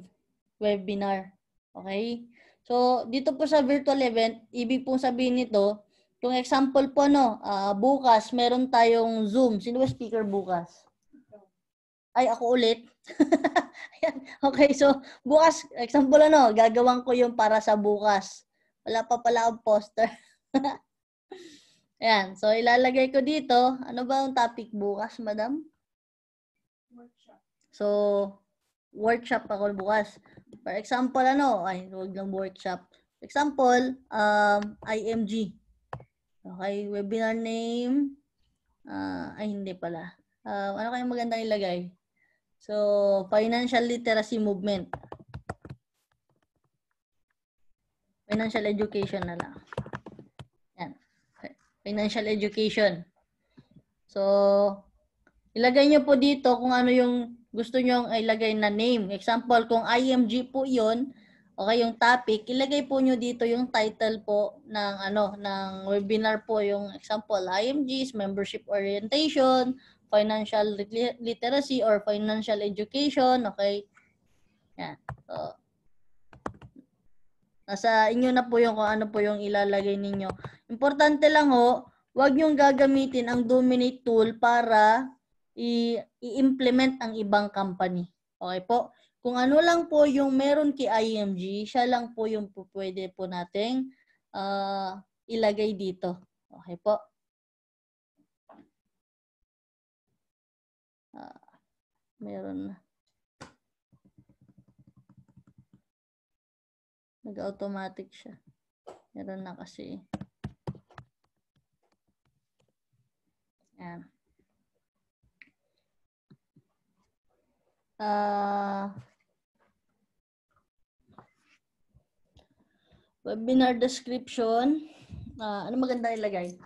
webinar. Okay? So, dito po sa virtual event, ibig pong sabihin nito, kung example po, no, uh, bukas, meron tayong Zoom. Sino ba speaker bukas? Ay, ako ulit. okay, so bukas, example ano, gagawin ko yung para sa bukas. Wala pa pala ang poster. Ayan. So, ilalagay ko dito. Ano ba ang topic bukas, madam? Workshop. So, workshop ako bukas. For example, ano? Ay, huwag lang workshop. example, um, IMG. Okay, webinar name. Uh, ay, hindi pala. Uh, ano kayang magandang ilagay? So, financial literacy movement. Financial education na lang financial education. So, ilagay nyo po dito kung ano yung gusto nyo ilagay na name. Example, kung IMG po yon okay, yung topic, ilagay po nyo dito yung title po ng, ano, ng webinar po. Yung example, IMGs, membership orientation, financial literacy or financial education, okay? Yan. So, Nasa inyo na po yung kung ano po yung ilalagay ninyo. Importante lang ho, wag niyong gagamitin ang Dominate tool para i-implement ang ibang company. Okay po? Kung ano lang po yung meron kay IMG, siya lang po yung po pwede po nating uh, ilagay dito. Okay po? Uh, meron na. Nag-automatic siya. Meron na kasi. Yan. Uh, ah, webinar description. Uh, ano maganda ilagay?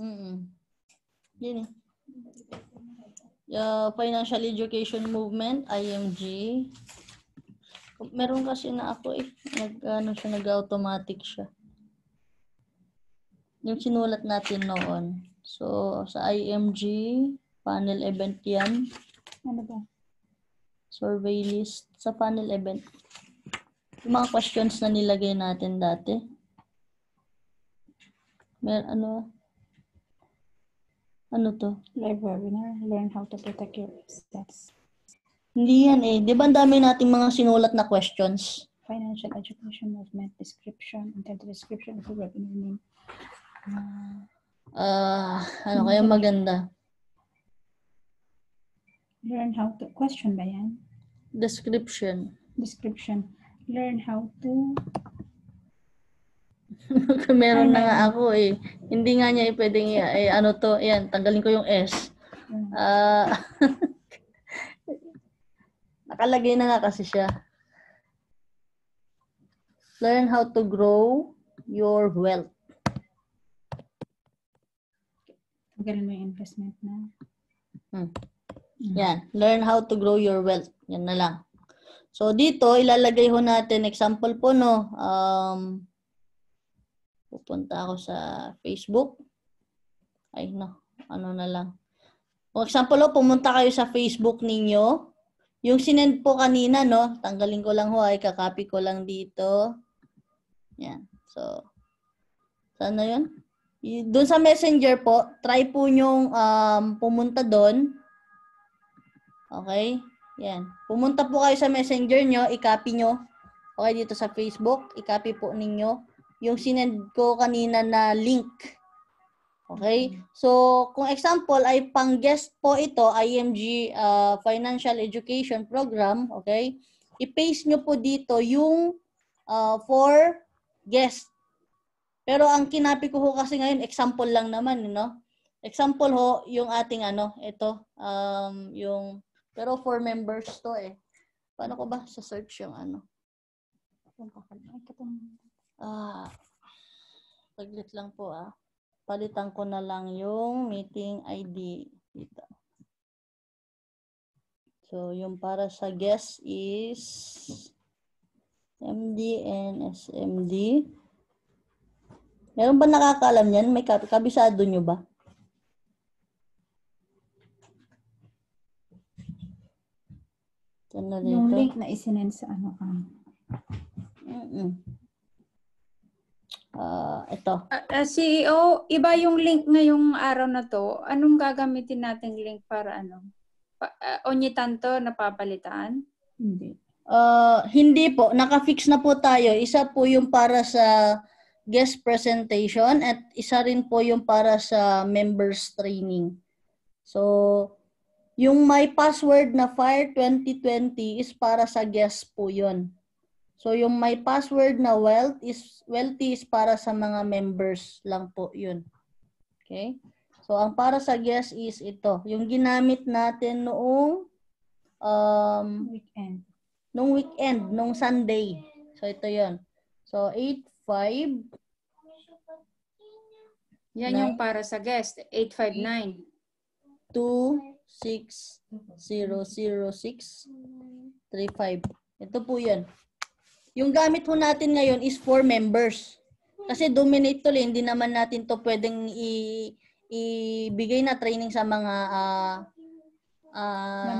Mm-mm. Yun eh. Uh, Financial Education Movement, IMG. Meron kasi na ako eh. Nag, ano siya, nag-automatic siya. Yung sinulat natin noon. So, sa IMG, panel event yan. Ano ba? Survey list. Sa panel event. Yung mga questions na nilagay natin dati. Mer ano? Ano to? Live webinar. Learn how to protect your assets. Hindi yan eh. Di ba ang dami nating mga sinulat na questions? Financial education movement description and description of the revenue name. Uh, ano mm-hmm. kaya maganda? Learn how to... Question ba yan? Description. Description. Learn how to... Meron na nga ako eh. Hindi nga niya eh, pwedeng eh, ano to, Ayan, tanggalin ko yung S. Mm. Ah... Uh, Nakalagay na nga kasi siya. Learn how to grow your wealth. Ganun mo yung investment na. Hmm. Mm. Yan. Learn how to grow your wealth. Yan na lang. So, dito, ilalagay ho natin. Example po, no? Um, pupunta ako sa Facebook. Ay, no. Ano na lang. For example, oh, pumunta kayo sa Facebook ninyo. Yung sinend po kanina, no? Tanggalin ko lang ho ay kakopy ko lang dito. Yan. So, saan na yun? Doon sa messenger po, try po nyong um, pumunta doon. Okay? Yan. Pumunta po kayo sa messenger nyo, i-copy nyo. Okay, dito sa Facebook, i-copy po ninyo yung sinend ko kanina na link. Okay? Mm-hmm. So, kung example ay pang-guest po ito, IMG uh, Financial Education Program, okay? I-paste nyo po dito yung uh, for guest. Pero ang kinapi ko ho kasi ngayon, example lang naman, no? Example ho, yung ating ano, ito, um, yung, pero for members to eh. Paano ko ba sa search yung ano? Ah, uh, lang po ah palitan ko na lang yung meeting ID dito. So, yung para sa guest is MD and SMD. Meron ba nakakaalam yan? May kabisado nyo ba? Yung link na isinend sa ano ka? Mm um, -mm uh, ah, ito. Uh, ah, ah, CEO, iba yung link ngayong araw na to. Anong gagamitin nating link para ano? Pa, uh, onyitanto napapalitan? Hindi. Uh, hindi po. Naka-fix na po tayo. Isa po yung para sa guest presentation at isa rin po yung para sa members training. So, yung my password na FIRE 2020 is para sa guest po yon So yung may password na wealth is wealthy is para sa mga members lang po 'yun. Okay? So ang para sa guest is ito, yung ginamit natin noong um weekend. Noong weekend, nung Sunday. So ito yun. So 85 Yan nine, yung para sa guest, 859 2600635. Ito po 'yan. Yung gamit ho natin ngayon is for members. Kasi dominate tuloy, hindi naman natin to pwedeng i ibigay na training sa mga uh, uh,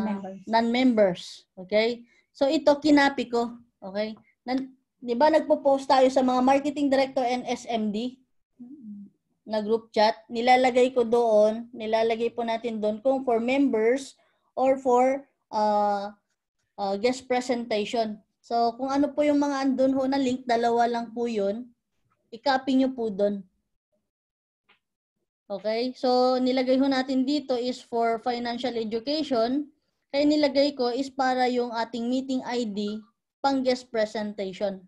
non-members. non Okay? So ito kinapi ko. Okay? Nan, 'Di ba nagpo-post tayo sa mga marketing director and SMD na group chat, nilalagay ko doon, nilalagay po natin doon kung for members or for uh, uh, guest presentation. So, kung ano po yung mga andun ho na link, dalawa lang po yun. I-copy nyo po doon. Okay? So, nilagay ho natin dito is for financial education. Kaya nilagay ko is para yung ating meeting ID pang guest presentation.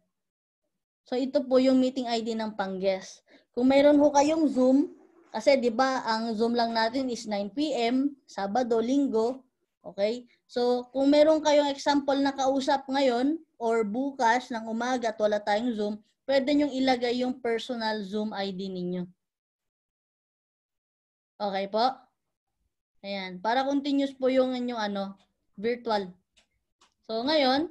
So, ito po yung meeting ID ng pang guest. Kung mayroon ho kayong Zoom, kasi 'di ba ang Zoom lang natin is 9 PM, Sabado, Linggo. Okay? So, kung meron kayong example na kausap ngayon, or bukas ng umaga at wala tayong Zoom, pwede nyong ilagay yung personal Zoom ID ninyo. Okay po? Ayan. Para continuous po yung inyong ano, virtual. So ngayon,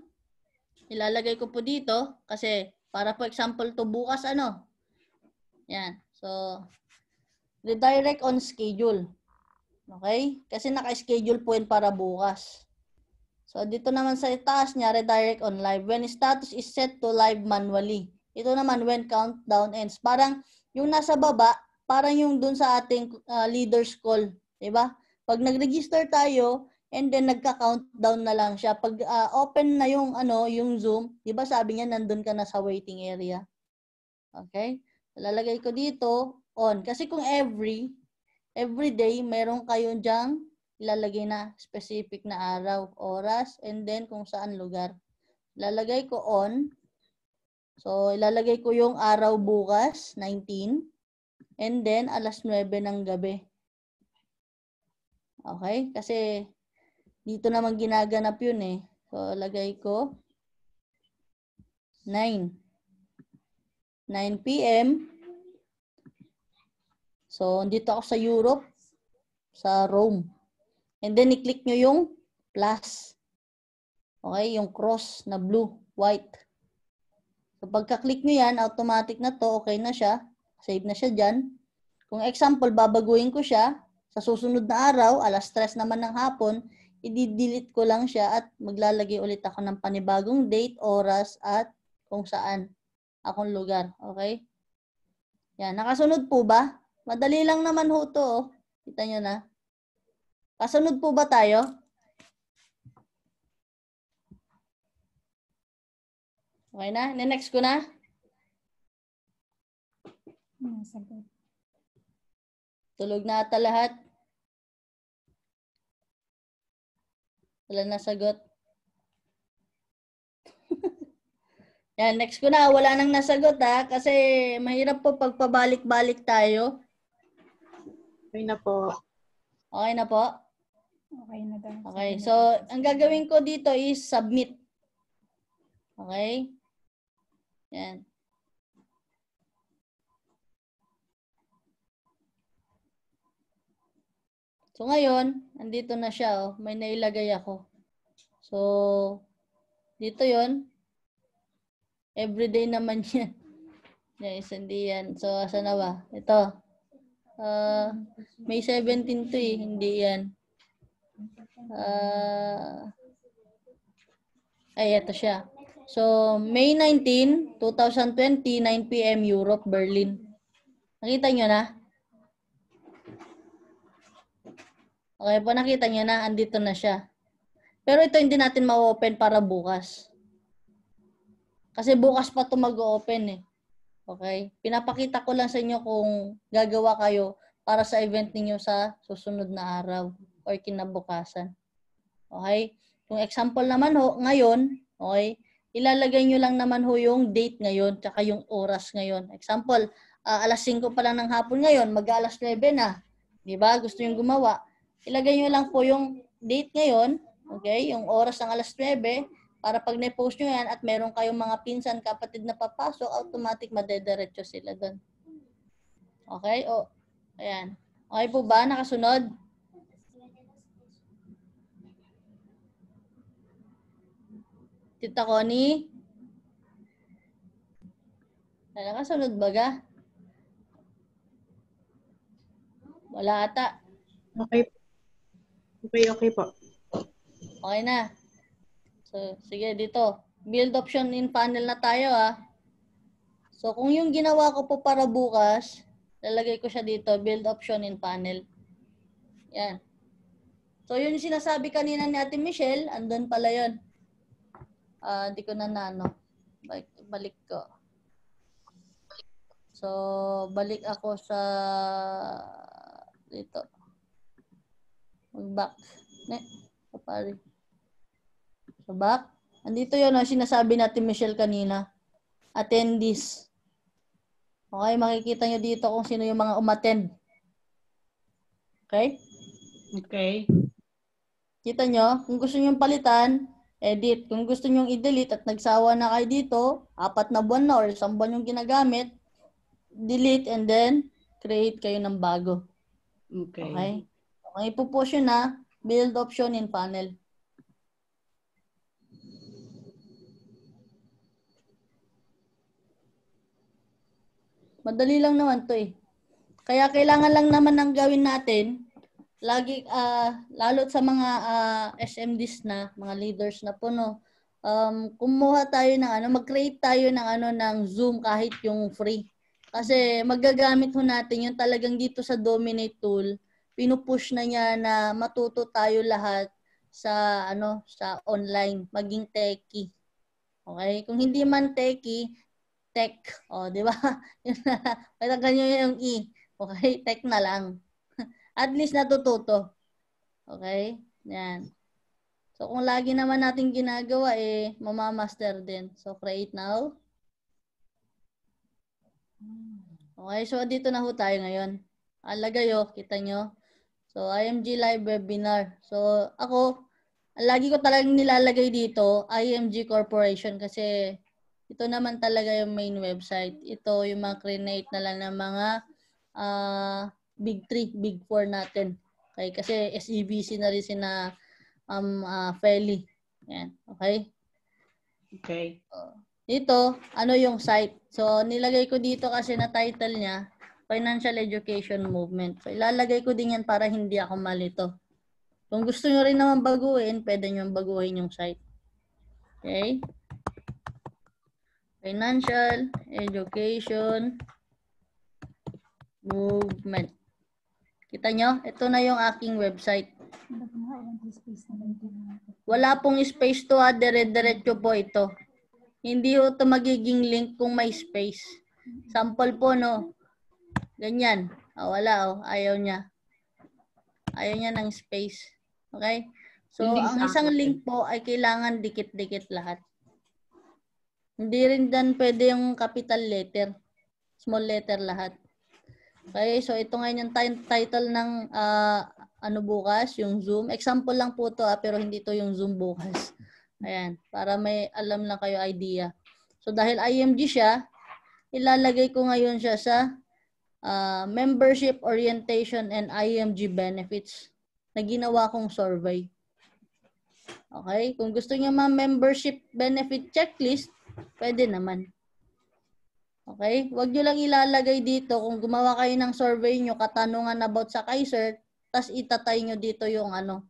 ilalagay ko po dito kasi para po example to bukas ano. Yan. So, redirect on schedule. Okay? Kasi naka-schedule po yun para bukas. So, dito naman sa itaas niya, redirect on live. When status is set to live manually. Ito naman, when countdown ends. Parang yung nasa baba, parang yung dun sa ating uh, leader's call. Diba? Pag nag-register tayo, and then nagka-countdown na lang siya. Pag uh, open na yung, ano, yung Zoom, diba sabi niya, nandun ka na sa waiting area. Okay? Lalagay ko dito, on. Kasi kung every, every day, meron kayo dyang ilalagay na specific na araw, oras, and then kung saan lugar. Lalagay ko on. So, ilalagay ko yung araw bukas, 19. And then, alas 9 ng gabi. Okay? Kasi, dito naman ginaganap yun eh. So, lagay ko 9. 9 p.m. So, dito ako sa Europe, sa Rome. And then, i-click nyo yung plus. Okay? Yung cross na blue, white. So, pagka-click nyo yan, automatic na to. Okay na siya. Save na siya dyan. Kung example, babaguhin ko siya. Sa susunod na araw, alas stress naman ng hapon, i-delete ko lang siya at maglalagay ulit ako ng panibagong date, oras, at kung saan akong lugar. Okay? Yan. Nakasunod po ba? Madali lang naman ho to. Oh. Kita nyo na. Kasunod po ba tayo? Okay na? Na-next ko na? Hmm, Tulog na ata lahat. Wala na sagot. Yan, next ko na. Wala nang nasagot ha. Kasi mahirap po pagpabalik-balik tayo. Okay na po. Okay na po. Okay na daw. Okay, so ang gagawin ko dito is submit. Okay? Yan. So ngayon, andito na siya. Oh. May nailagay ako. So, dito yon Everyday naman yan. Guys, hindi yan. So, asa na ba? Ito. Uh, may 17 to eh. Hindi yan. Uh, ay, ito siya. So, May 19, 2020, 9pm, Europe, Berlin. Nakita nyo na? Okay po, nakita nyo na. Andito na siya. Pero ito hindi natin ma-open para bukas. Kasi bukas pa ito mag-open eh. Okay? Pinapakita ko lang sa inyo kung gagawa kayo para sa event ninyo sa susunod na araw or kinabukasan. Okay? Kung example naman ho, ngayon, okay, ilalagay nyo lang naman ho yung date ngayon tsaka yung oras ngayon. Example, uh, alas 5 pa lang ng hapon ngayon, mag-alas 9 na. 'Di ba? Gusto yung gumawa. Ilagay nyo lang po yung date ngayon, okay? Yung oras ng alas 9 para pag na-post nyo yan at meron kayong mga pinsan, kapatid na papasok, automatic madediretso sila doon. Okay? O, ayan. Okay po ba? Nakasunod? Tita Connie? Ano ka? Sunod baga? Wala ata. Okay. Okay, okay po. Okay na. So, sige dito. Build option in panel na tayo ah. So, kung yung ginawa ko po para bukas, lalagay ko siya dito, build option in panel. Yan. So, yun yung sinasabi kanina ni Ate Michelle, andun pala yun. Ah, hindi uh, ko na naano. Balik, balik ko. So, balik ako sa dito. Mag-back. Ne, so, pare. So, back. Andito yun, ang ah, sinasabi natin Michelle kanina. Attendees. Okay, makikita nyo dito kung sino yung mga umattend. Okay? Okay. Kita nyo, kung gusto nyo palitan, edit. Kung gusto nyong i-delete at nagsawa na kayo dito, apat na buwan na or isang buwan yung ginagamit, delete and then create kayo ng bago. Okay. Okay? Okay, ipupush yun na, build option in panel. Madali lang naman to eh. Kaya kailangan lang naman ng gawin natin, lagi uh, lalo sa mga uh, ah, SMDs na, mga leaders na po no, um, kumuha tayo ng ano, mag-create tayo ng ano ng Zoom kahit yung free. Kasi magagamit ho natin yung talagang dito sa Dominate tool, pinupush na niya na matuto tayo lahat sa ano sa online, maging techie. Okay? Kung hindi man techie, tech. oh, di ba? Yun na. ganyan yung E. Okay? Tech na lang at least natututo. Okay? Yan. So, kung lagi naman natin ginagawa, eh, mamamaster din. So, create now. Okay, so dito na ho tayo ngayon. Alagay oh, kita nyo. So, IMG Live Webinar. So, ako, lagi ko talagang nilalagay dito, IMG Corporation, kasi ito naman talaga yung main website. Ito yung mga create na lang ng mga uh, big 3, big four natin. Okay, kasi SEBC na rin sina um, uh, Feli. Yan, okay? Okay. dito, oh, ano yung site? So, nilagay ko dito kasi na title niya, Financial Education Movement. So, ilalagay ko din yan para hindi ako malito. Kung gusto nyo rin naman baguhin, pwede nyo baguhin yung site. Okay? Financial Education Movement. Kita nyo? Ito na yung aking website. Wala pong space to ha. Ah. Dire-diretso po ito. Hindi ho ito magiging link kung may space. Sample po no. Ganyan. Ah, wala oh. Ayaw niya. Ayaw niya ng space. Okay? So, ang isang link po ay kailangan dikit-dikit lahat. Hindi rin dan pwede yung capital letter. Small letter lahat. Okay, so ito ngayon yung title ng uh, ano bukas, yung Zoom. Example lang po to ah, pero hindi to yung Zoom bukas. Ayan, para may alam lang kayo idea. So dahil IMG siya, ilalagay ko ngayon siya sa uh, membership orientation and IMG benefits na ginawa kong survey. Okay, kung gusto niyo ma-membership benefit checklist, pwede naman. Okay? Huwag nyo lang ilalagay dito kung gumawa kayo ng survey nyo, katanungan about sa Kaiser, tapos itatay nyo dito yung ano,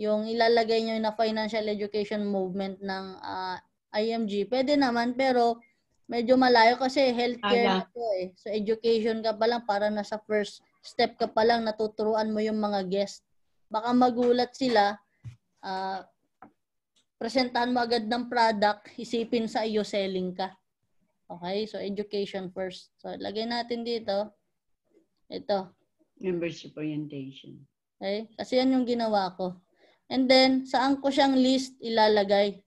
yung ilalagay nyo na financial education movement ng uh, ah, IMG. Pwede naman, pero medyo malayo kasi healthcare na to eh. So education ka pa lang para nasa first step ka pa lang natuturuan mo yung mga guest. Baka magulat sila, uh, presentahan mo agad ng product, isipin sa iyo selling ka. Okay, so education first. So lagay natin dito, ito. Membership orientation. Okay, kasi yan yung ginawa ko. And then, saan ko siyang list ilalagay?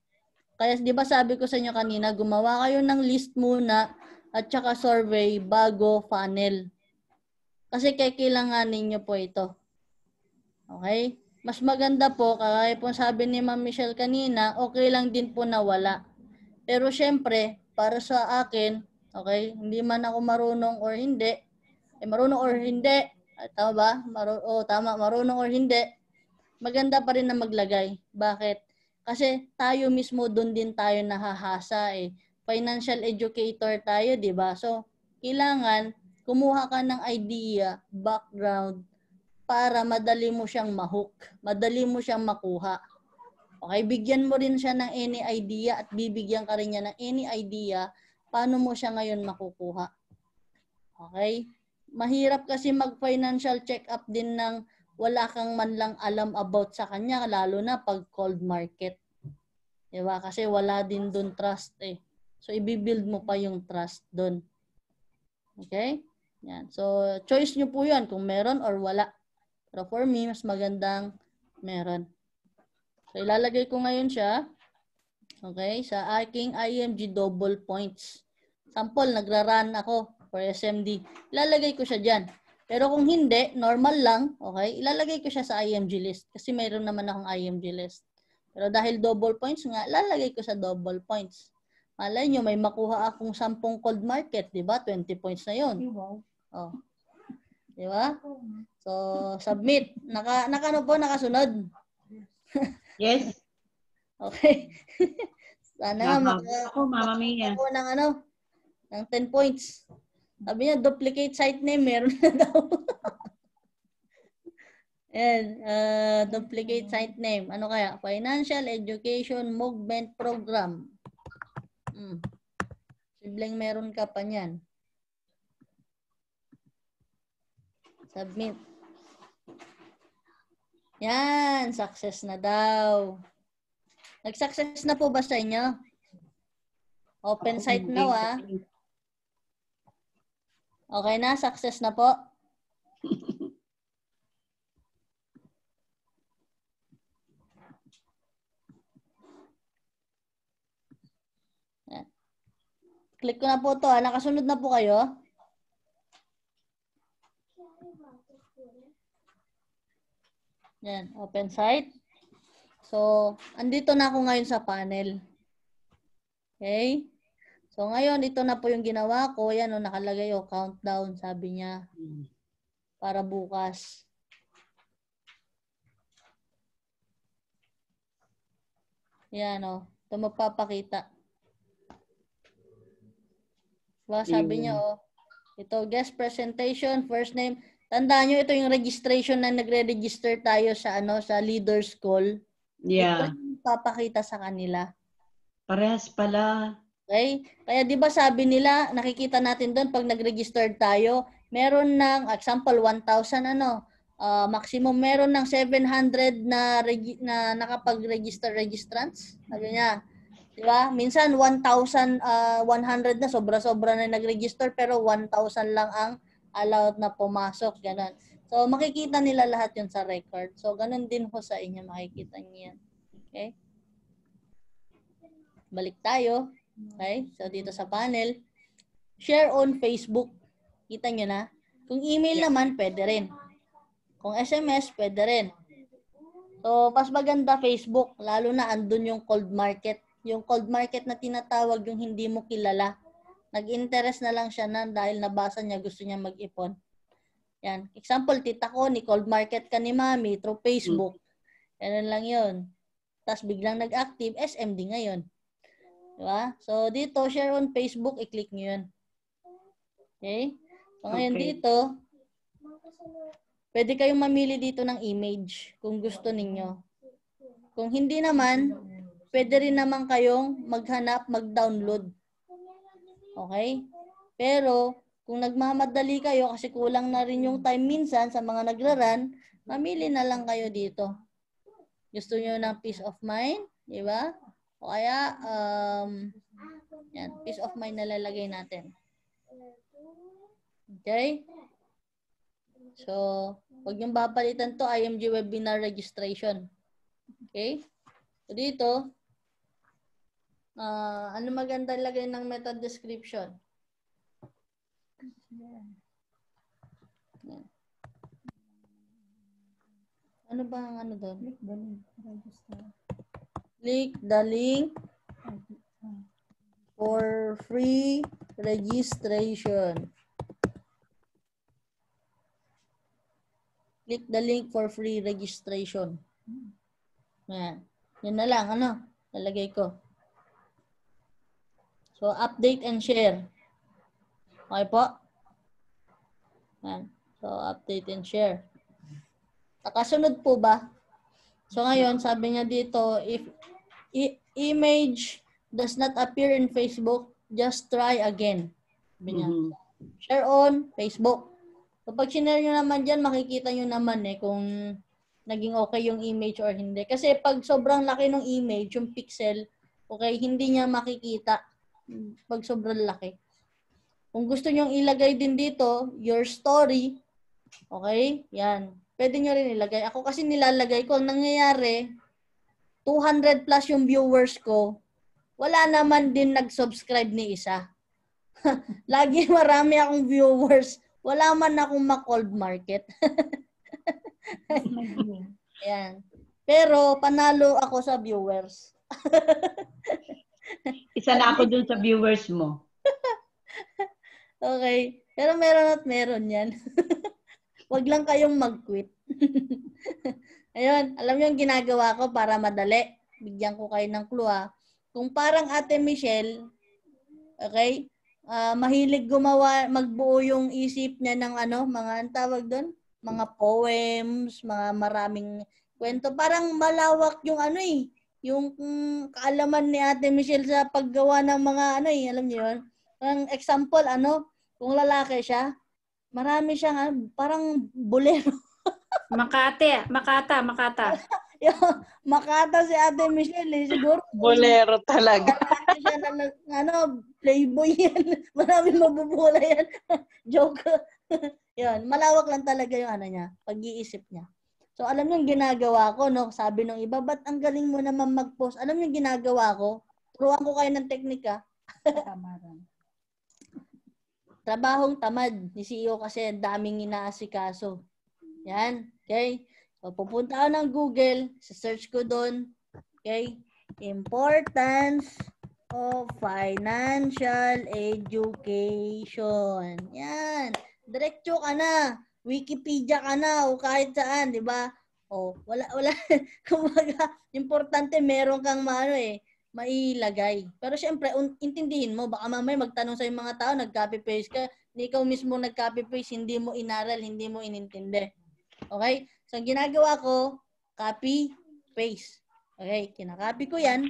Kaya di ba sabi ko sa inyo kanina, gumawa kayo ng list muna at saka survey bago funnel. Kasi kailangan niyo po ito. Okay? Mas maganda po, kaya po sabi ni Ma'am Michelle kanina, okay lang din po na wala. Pero syempre, para sa akin, okay, hindi man ako marunong or hindi, eh, marunong or hindi, ah, tama ba? Maru oh, tama, marunong or hindi, maganda pa rin na maglagay. Bakit? Kasi tayo mismo doon din tayo nahahasa eh. Financial educator tayo, di ba? So, kailangan kumuha ka ng idea, background, para madali mo siyang mahook, madali mo siyang makuha. Okay, bigyan mo rin siya ng any idea at bibigyan ka rin niya ng any idea paano mo siya ngayon makukuha. Okay? Mahirap kasi mag-financial check-up din ng wala kang man lang alam about sa kanya, lalo na pag cold market. Diba? Kasi wala din doon trust eh. So, ibibuild mo pa yung trust doon. Okay? Yan. So, choice nyo po yan kung meron or wala. Pero for me, mas magandang meron. So, ilalagay ko ngayon siya okay, sa aking IMG double points. Sample, nagra-run ako for SMD. Ilalagay ko siya dyan. Pero kung hindi, normal lang, okay, ilalagay ko siya sa IMG list kasi mayroon naman akong IMG list. Pero dahil double points nga, ilalagay ko sa double points. Malay nyo, may makuha akong 10 cold market, di ba? 20 points na yun. Oh. Di ba? So, submit. Naka, naka ano po, nakasunod? Yes. Okay. Sana nga Mama, ako, Mama Mia. Ako ng ano, ng 10 points. Sabi niya, duplicate site name, meron na daw. And uh, duplicate mm. site name. Ano kaya? Financial Education Movement Program. Hmm. Sibling meron ka pa niyan. Submit. Yan, success na daw. Nag-success na po ba sa inyo? Open site na ah. Okay na, success na po. Click ko na po to. Ah. Nakasunod na po kayo. Yan, open site. So, andito na ako ngayon sa panel. Okay? So, ngayon, ito na po yung ginawa ko. Yan, o, oh, nakalagay o, oh, countdown, sabi niya. Para bukas. Yan, o. Oh, ito magpapakita. Diba, sabi niya, o, ito, guest presentation, first name. Tandaan niyo ito yung registration na nagre-register tayo sa ano sa leaders call. Yeah. Ito yung papakita sa kanila. Parehas pala. Okay? Kaya 'di ba sabi nila, nakikita natin doon pag nag-register tayo, meron ng example 1,000 ano, uh, maximum meron ng 700 na regi- na nakapag-register registrants. Sabi niya, 'di ba? Minsan 1,100 uh, ah, na sobra-sobra na nag-register pero 1,000 lang ang allowed na pumasok, ganun. So, makikita nila lahat yun sa record. So, ganun din ho sa inyo, makikita niyo Okay? Balik tayo. Okay? So, dito sa panel. Share on Facebook. Kita nyo na. Kung email naman, pwede rin. Kung SMS, pwede rin. So, mas maganda Facebook. Lalo na andun yung cold market. Yung cold market na tinatawag yung hindi mo kilala. Nag-interest na lang siya na dahil nabasa niya gusto niya mag-ipon. Yan. Example, tita ko, ni cold market ka ni mami through Facebook. Yan lang yun. Tapos biglang nag-active, SMD ngayon. Diba? So, dito, share on Facebook, i-click nyo yun. Okay? So, ngayon okay. dito, pwede kayong mamili dito ng image kung gusto ninyo. Kung hindi naman, pwede rin naman kayong maghanap, mag-download Okay? Pero, kung nagmamadali kayo kasi kulang na rin yung time minsan sa mga nagraran, mamili na lang kayo dito. Gusto nyo ng peace of mind? Di ba? O kaya, um, yan, peace of mind na lalagay natin. Okay? So, huwag niyong papalitan to IMG webinar registration. Okay? So, dito, Uh, ano maganda lagay ng method description? Yan. Ano ba ang ano doon? Click the link. Register. Click the link for free registration. Click the link for free registration. Yan. Yan na lang. Ano? Nalagay ko. So, update and share. Okay po? Yan. So, update and share. Nakasunod po ba? So, ngayon, sabi niya dito, if image does not appear in Facebook, just try again. Sabi niya. Mm-hmm. Share on Facebook. So, pag sinare nyo naman dyan, makikita nyo naman eh kung naging okay yung image or hindi. Kasi pag sobrang laki ng image, yung pixel, okay, hindi niya makikita pag sobrang laki. Kung gusto nyong ilagay din dito, your story, okay, yan. Pwede nyo rin ilagay. Ako kasi nilalagay ko, ang nangyayari, 200 plus yung viewers ko, wala naman din nag-subscribe ni isa. Lagi marami akong viewers. Wala man akong ma-cold market. yan. Pero panalo ako sa viewers. Isa na ako dun sa viewers mo. okay. Pero meron at meron yan. Huwag lang kayong mag-quit. Ayun, alam niyo yung ginagawa ko para madali. Bigyan ko kayo ng clue ha. Ah. Kung parang Ate Michelle, okay, uh, mahilig gumawa, magbuo yung isip niya ng ano, mga tawag doon, mga poems, mga maraming kwento. Parang malawak yung ano eh, yung mm, kaalaman ni Ate Michelle sa paggawa ng mga ano eh, alam niyo yun? Ang example, ano, kung lalaki siya, marami siyang ano, parang bolero. Makate, Makata, Makata. yung Makata si Ate Michelle eh, siguro. Bolero talaga. Marami siya na, ano, playboy yan. Marami mabubula yan. Joke. yun, malawak lang talaga yung ano niya, pag-iisip niya. So, alam niyo ginagawa ko, no? Sabi ng iba, ba't ang galing mo naman mag-post? Alam niyo ginagawa ko? Turuan ko kayo ng teknika. Tama Trabahong tamad. Ni CEO kasi ang daming inaasikaso. Yan. Okay? So, pupunta ako ng Google. Sa search ko doon. Okay? Importance of financial education. Yan. Diretso ka na. Wikipedia ka na o kahit saan, di ba? O, wala, wala. Kumbaga, importante meron kang maano eh, mailagay. Pero syempre, un- intindihin mo, baka mamay magtanong sa mga tao, nag-copy-paste ka, ni ikaw mismo nag-copy-paste, hindi mo inaral, hindi mo inintindi. Okay? So, ang ginagawa ko, copy-paste. Okay, kinakopy ko yan.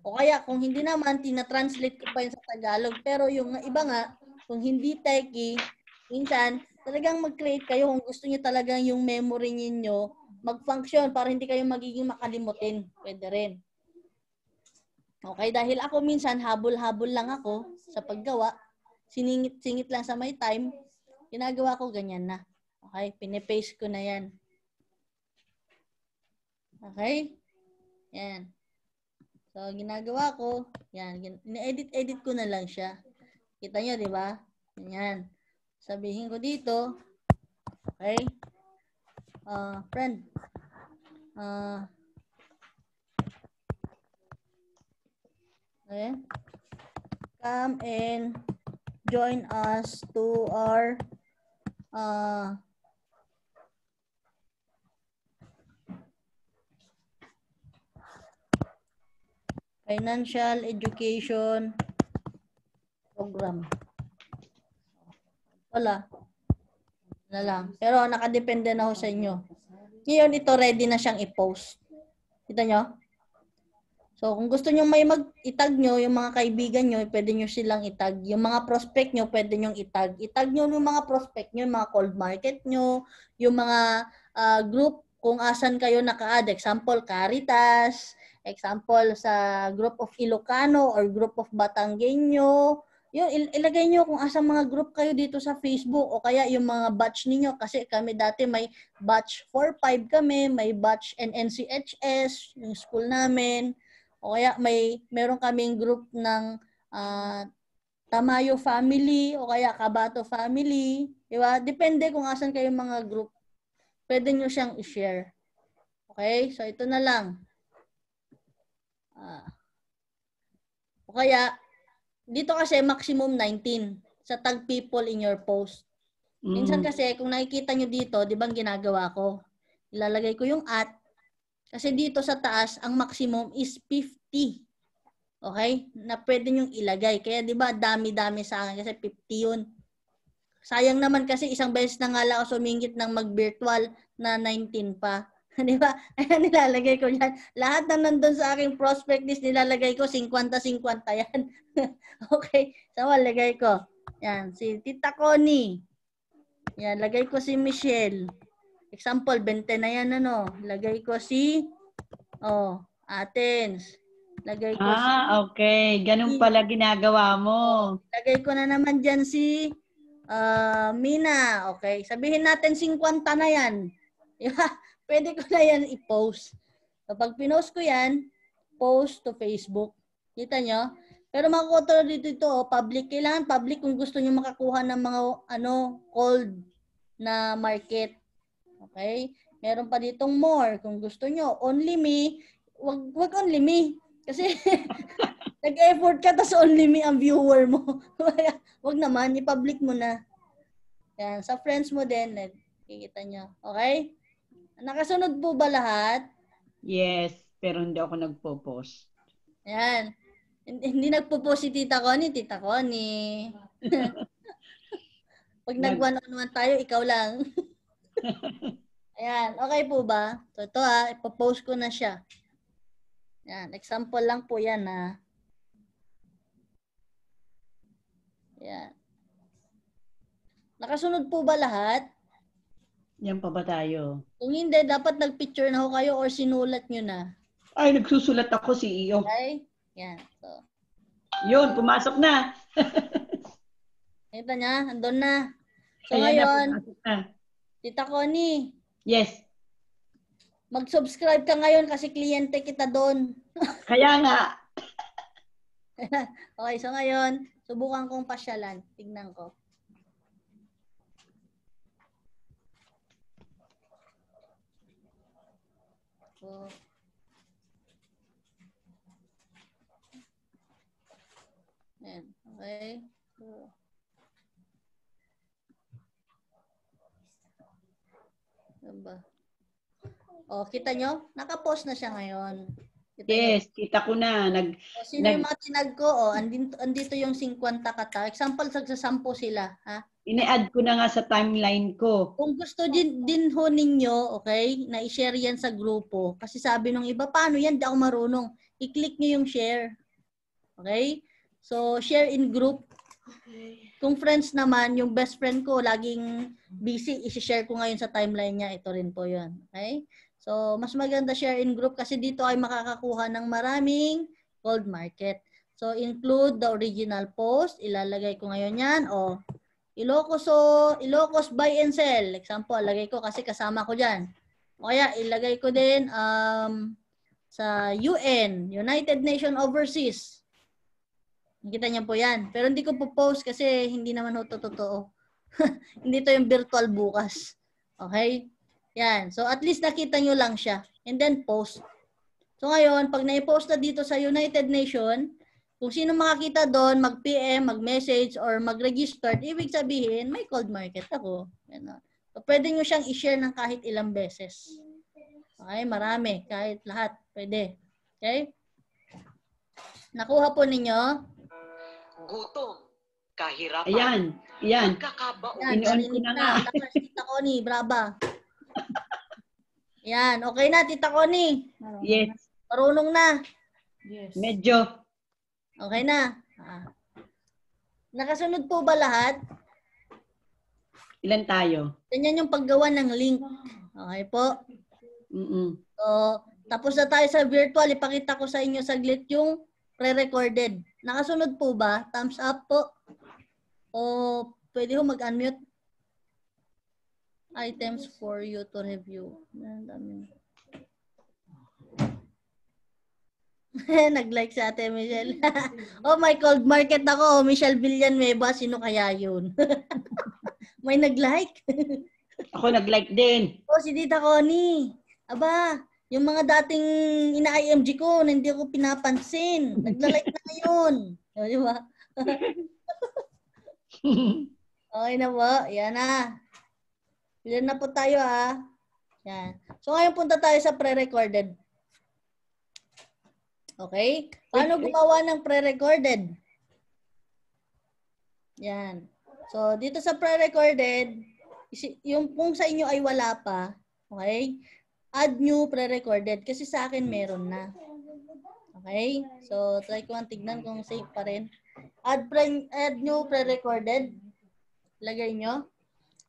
O kaya kung hindi naman, tinatranslate ko pa yun sa Tagalog. Pero yung iba nga, kung hindi techie, minsan talagang mag-create kayo kung gusto niyo talaga yung memory ninyo mag-function para hindi kayo magiging makalimutin. Pwede rin. Okay, dahil ako minsan habol-habol lang ako sa paggawa, siningit-singit lang sa may time, ginagawa ko ganyan na. Okay, pinipaste ko na yan. Okay? Yan. So, ginagawa ko, yan, ini-edit-edit ko na lang siya. Kita nyo, di ba? Yan sabihin ko dito, okay, uh, friend, uh, okay, come and join us to our uh, financial education program. Wala. Wala lang. Pero nakadepende na ho sa inyo. Ngayon, ito ready na siyang i-post. Kita nyo? So, kung gusto nyo may mag-itag nyo, yung mga kaibigan nyo, pwede nyo silang itag. Yung mga prospect nyo, pwede nyo itag. Itag nyo yung mga prospect nyo, yung mga cold market nyo, yung mga uh, group kung asan kayo naka-add. Example, Caritas. Example, sa group of Ilocano or group of Batangueño yun, il- ilagay nyo kung asang mga group kayo dito sa Facebook o kaya yung mga batch ninyo kasi kami dati may batch 4-5 kami, may batch NNCHS, yung school namin, o kaya may meron kaming group ng uh, Tamayo family o kaya Kabato family. Di ba? Depende kung asan kayo mga group. Pwede nyo siyang i-share. Okay? So, ito na lang. Ah. O kaya, dito kasi maximum 19 sa tag people in your post. Mm. Minsan kasi kung nakikita nyo dito, di ba ang ginagawa ko? Ilalagay ko yung at kasi dito sa taas, ang maximum is 50. Okay? Na pwede nyong ilagay. Kaya di ba dami-dami sa akin kasi 50 yun. Sayang naman kasi isang beses na nga lang ako sumingit ng mag-virtual na 19 pa. Di ba? Ayan, nilalagay ko yan. Lahat na nandun sa aking prospect list, nilalagay ko 50-50 yan. okay. So, lagay ko. Yan. Si Tita Connie. Yan. Lagay ko si Michelle. Example, 20 na yan, ano. Lagay ko si, oh, Athens. Lagay ko ah, si... okay. Ganun pala ginagawa mo. Lagay ko na naman dyan si uh, Mina. Okay. Sabihin natin 50 na yan. Diba? pwede ko na yan i-post. Kapag pinost ko yan, post to Facebook. Kita nyo? Pero makukontrol dito ito, oh, public. Kailangan public kung gusto nyo makakuha ng mga ano, cold na market. Okay? Meron pa ditong more kung gusto nyo. Only me. Wag, wag only me. Kasi nag-effort ka tapos only me ang viewer mo. wag naman, i-public mo na. Yan. Sa friends mo din, nakikita eh, nyo. Okay? Nakasunod po ba lahat? Yes, pero hindi ako nagpo-post. Ayan. Hindi nagpo-post si Tita Connie, Tita Connie. Pag nag one-on-one tayo, ikaw lang. Ayan, okay po ba? So ito ha, ah. ipopost ko na siya. Ayan, example lang po yan ha. Ah. Ayan. Nakasunod po ba lahat? Yan pa ba tayo? Kung hindi, dapat nagpicture na ho kayo or sinulat nyo na. Ay, nagsusulat ako, CEO. Okay? Yan. So. Yun, pumasok na. Kita niya, andun na. So Ayan ngayon, na, na. Tita Connie. Yes. Mag-subscribe ka ngayon kasi kliyente kita doon. Kaya nga. okay, so ngayon, subukan kong pasyalan. Tignan ko. po. Ayan. Okay. So, Diba? O, oh, kita nyo? Nakapost na siya ngayon. Yes, kita ko na. Nag, o, sino nag, yung mga tinag ko? Oh, andito, andito yung 50 kata. Example, sagsasampo sila. Ha? Ine-add ko na nga sa timeline ko. Kung gusto din, din ho ninyo, okay, na i-share yan sa grupo. Kasi sabi nung iba, paano yan? Di ako marunong. I-click nyo yung share. Okay? So, share in group. Okay. Kung friends naman, yung best friend ko, laging busy, i-share ko ngayon sa timeline niya. Ito rin po yon Okay? So, mas maganda share in group kasi dito ay makakakuha ng maraming gold market. So, include the original post. Ilalagay ko ngayon yan. O, Ilocos, o, Ilocos buy and sell. Example, lagay ko kasi kasama ko dyan. O kaya, ilagay ko din um, sa UN, United Nations Overseas. Nakita niyo po yan. Pero hindi ko po post kasi hindi naman ho totoo. hindi to yung virtual bukas. Okay? Yan. So at least nakita nyo lang siya. And then post. So ngayon, pag na post na dito sa United Nation, kung sino makakita doon, mag-PM, mag-message, or mag-register, ibig sabihin, may cold market ako. Ganun. So pwede nyo siyang i-share ng kahit ilang beses. Okay, marami. Kahit lahat. Pwede. Okay? Nakuha po ninyo. Gutom kahirapan. Ayan, ayan. Pagkakabaon. Ayan, Inon ko na nga. Kita ko ni Braba. Yan. Okay na, Tita Connie. Yes. Marunong na. Yes. Medyo. Okay na. Ah. Nakasunod po ba lahat? Ilan tayo? Ganyan yung paggawa ng link. Okay po. Mm-mm. So, tapos na tayo sa virtual. Ipakita ko sa inyo saglit yung pre-recorded. Nakasunod po ba? Thumbs up po. O pwede ho mag-unmute items for you to review. Ang Nag-like sa ate Michelle. oh my cold market ako. Oh, Michelle Villan Meba, sino kaya yun? May nag-like? ako nag-like din. Oh, si Tita Connie. Aba, yung mga dating ina-IMG ko na hindi ko pinapansin. Nagla-like na ngayon. O, oh, di ba? okay na po. Yan na. Ilan na po tayo ha? Yan. So ngayon punta tayo sa pre-recorded. Okay? Paano gumawa ng pre-recorded? Yan. So dito sa pre-recorded, yung kung sa inyo ay wala pa, okay? Add new pre-recorded kasi sa akin meron na. Okay? So try ko lang tignan kung safe pa rin. Add, pre add new pre-recorded. Lagay nyo.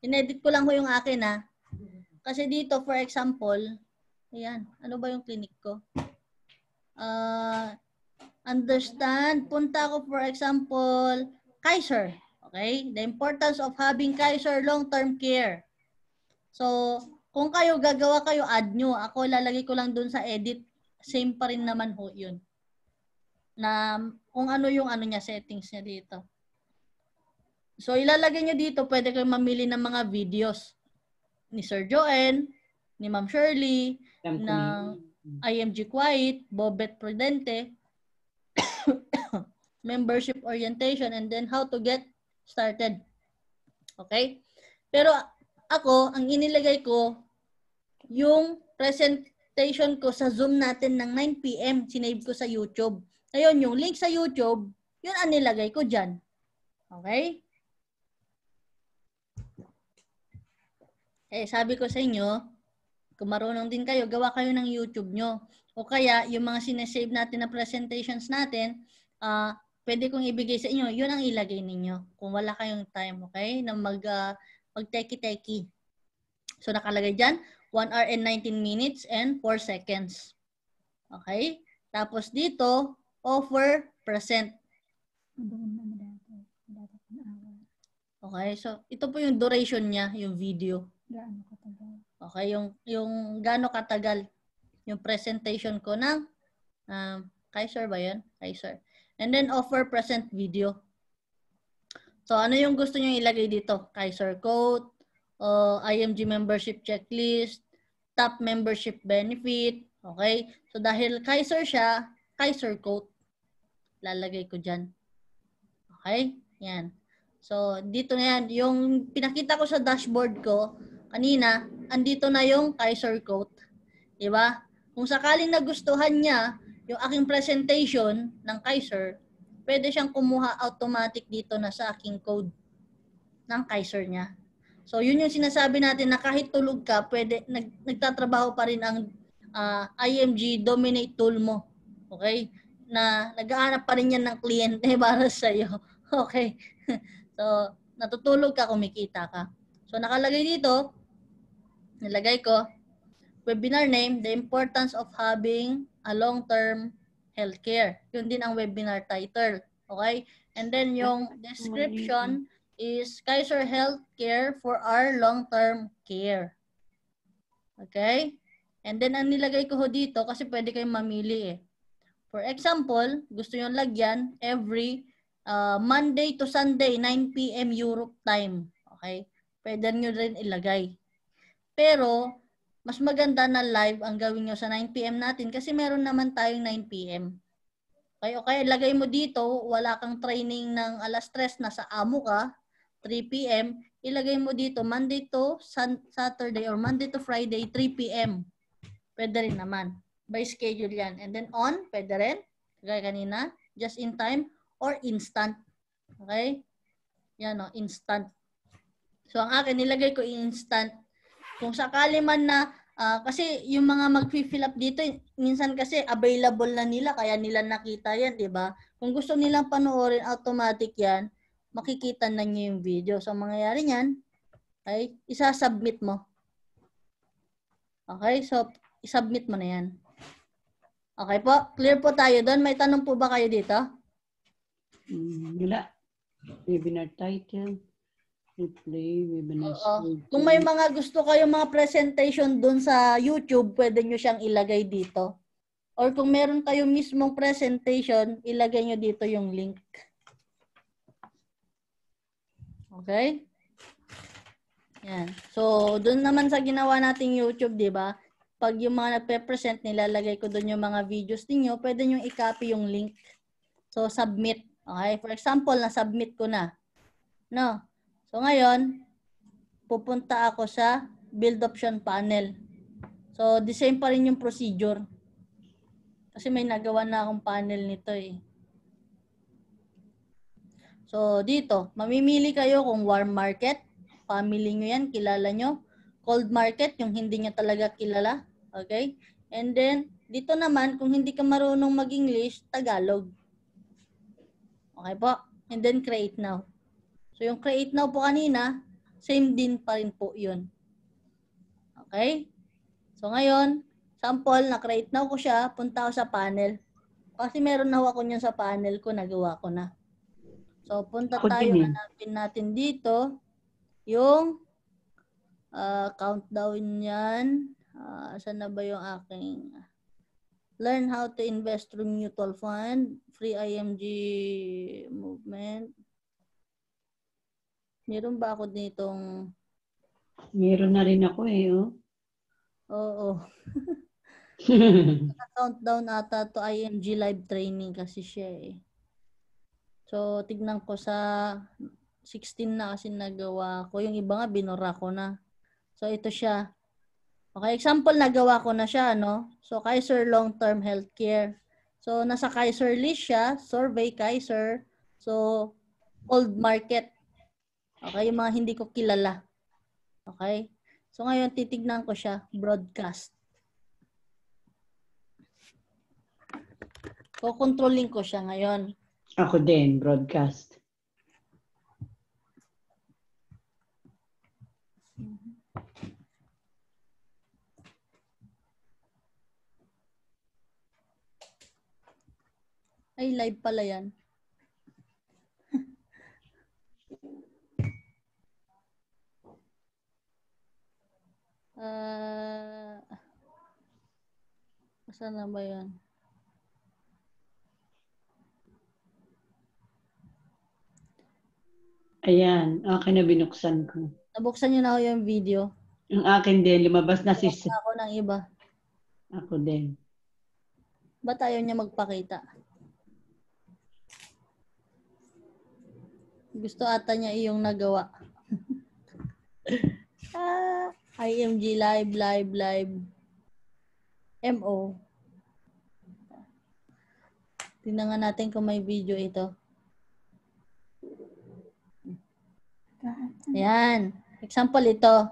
Inedit ko lang ho yung akin ha. Ah. Kasi dito, for example, ayan, ano ba yung clinic ko? Uh, understand, punta ko for example, Kaiser. Okay? The importance of having Kaiser long-term care. So, kung kayo gagawa kayo, add nyo. Ako lalagay ko lang dun sa edit. Same pa rin naman ho yun. Na, kung ano yung ano niya, settings niya dito. So, ilalagay nyo dito, pwede kayong mamili ng mga videos ni Sir Joen, ni Ma'am Shirley, Damn ng IMG Quiet, Bobet Prudente, membership orientation, and then how to get started. Okay? Pero ako, ang inilagay ko, yung presentation ko sa Zoom natin ng 9pm, sinave ko sa YouTube. Ngayon, yung link sa YouTube, yun ang nilagay ko dyan. Okay? Eh, sabi ko sa inyo, kung marunong din kayo, gawa kayo ng YouTube nyo. O kaya, yung mga sinesave natin na presentations natin, uh, pwede kong ibigay sa inyo, yun ang ilagay ninyo. Kung wala kayong time, okay, na mag, uh, mag-teki-teki. So, nakalagay dyan, 1 hour and 19 minutes and 4 seconds. Okay? Tapos dito, offer, present. Okay, so ito po yung duration niya, yung video. Gaano katagal? Okay, yung, yung gaano katagal yung presentation ko ng um, Kaiser ba yan? Kaiser. And then offer present video. So ano yung gusto nyo ilagay dito? Kaiser code, uh, oh, IMG membership checklist, top membership benefit. Okay? So dahil Kaiser siya, Kaiser code. Lalagay ko diyan. Okay? Yan. So, dito na yan. Yung pinakita ko sa dashboard ko, kanina, andito na yung Kaiser Coat. Di ba? Kung sakaling nagustuhan niya yung aking presentation ng Kaiser, pwede siyang kumuha automatic dito na sa aking code ng Kaiser niya. So yun yung sinasabi natin na kahit tulog ka, pwede nag, nagtatrabaho pa rin ang uh, ah, IMG dominate tool mo. Okay? Na nagaanap pa rin yan ng kliyente para sa iyo. Okay? so natutulog ka, kumikita ka. So nakalagay dito, nilagay ko, webinar name, the importance of having a long-term healthcare. Yun din ang webinar title. Okay? And then yung description is Kaiser Healthcare for our long-term care. Okay? And then ang nilagay ko dito kasi pwede kayong mamili eh. For example, gusto nyo lagyan every uh, Monday to Sunday, 9 p.m. Europe time. Okay? Pwede nyo rin ilagay. Pero, mas maganda na live ang gawin nyo sa 9pm natin kasi meron naman tayong 9pm. Okay, okay, lagay mo dito, wala kang training ng alas 3, nasa amo ka, 3pm, ilagay mo dito Monday to Saturday or Monday to Friday, 3pm. Pwede rin naman. By schedule yan. And then on, pwede rin. Kagaya kanina, just in time or instant. Okay? Yan o, oh, instant. So ang akin, nilagay ko instant kung sakali man na, uh, kasi yung mga mag-fill up dito, minsan kasi available na nila, kaya nila nakita yan, di ba? Kung gusto nilang panoorin, automatic yan, makikita na niyo yung video. So, mangyayari niyan, ay isa-submit mo. Okay? So, isubmit mo na yan. Okay po? Clear po tayo doon. May tanong po ba kayo dito? Mm, Webinar title. Replay, webinar. Oo. Kung may mga gusto kayong mga presentation doon sa YouTube, pwede nyo siyang ilagay dito. Or kung meron kayo mismong presentation, ilagay nyo dito yung link. Okay? Yan. So, doon naman sa ginawa nating YouTube, di ba? Pag yung mga nagpe-present, nilalagay ko doon yung mga videos ninyo, pwede nyo i-copy yung link. So, submit. Okay? For example, na-submit ko na. No? So ngayon, pupunta ako sa build option panel. So the same pa rin yung procedure. Kasi may nagawa na akong panel nito eh. So dito, mamimili kayo kung warm market, family nyo yan, kilala nyo. Cold market, yung hindi nyo talaga kilala. Okay? And then, dito naman, kung hindi ka marunong mag-English, Tagalog. Okay po? And then create now. So yung create now po kanina, same din pa rin po yun. Okay? So ngayon, sample, na-create now ko siya, punta ako sa panel. Kasi meron na ako niyan sa panel ko, nagawa ko na. So punta tayo, natin eh. natin dito yung uh, countdown niyan. Uh, ah, saan na ba yung aking... Learn how to invest through mutual fund, free IMG movement, Meron ba ako nitong... Meron na rin ako eh, oh. Oo. Countdown ata to IMG live training kasi siya eh. So, tignan ko sa 16 na kasi nagawa ko. Yung iba nga, binura ko na. So, ito siya. Okay, example, nagawa ko na siya, no? So, Kaiser Long-Term Healthcare. So, nasa Kaiser list siya, Survey Kaiser. So, old market. Okay, yung mga hindi ko kilala. Okay? So ngayon titignan ko siya, broadcast. Ko Kukontrolling ko siya ngayon. Ako din, broadcast. Ay, live pala yan. Uh, ah, saan na ba yan? Ayan, akin na binuksan ko. Nabuksan niyo na ako yung video. Ang akin din, lumabas na si... Nabuksan ako ng iba. Ako din. Ba tayo niya magpakita? Gusto ata niya iyong nagawa. ah. IMG live, live, live. MO. Tingnan nga natin kung may video ito. Ayan. Example ito.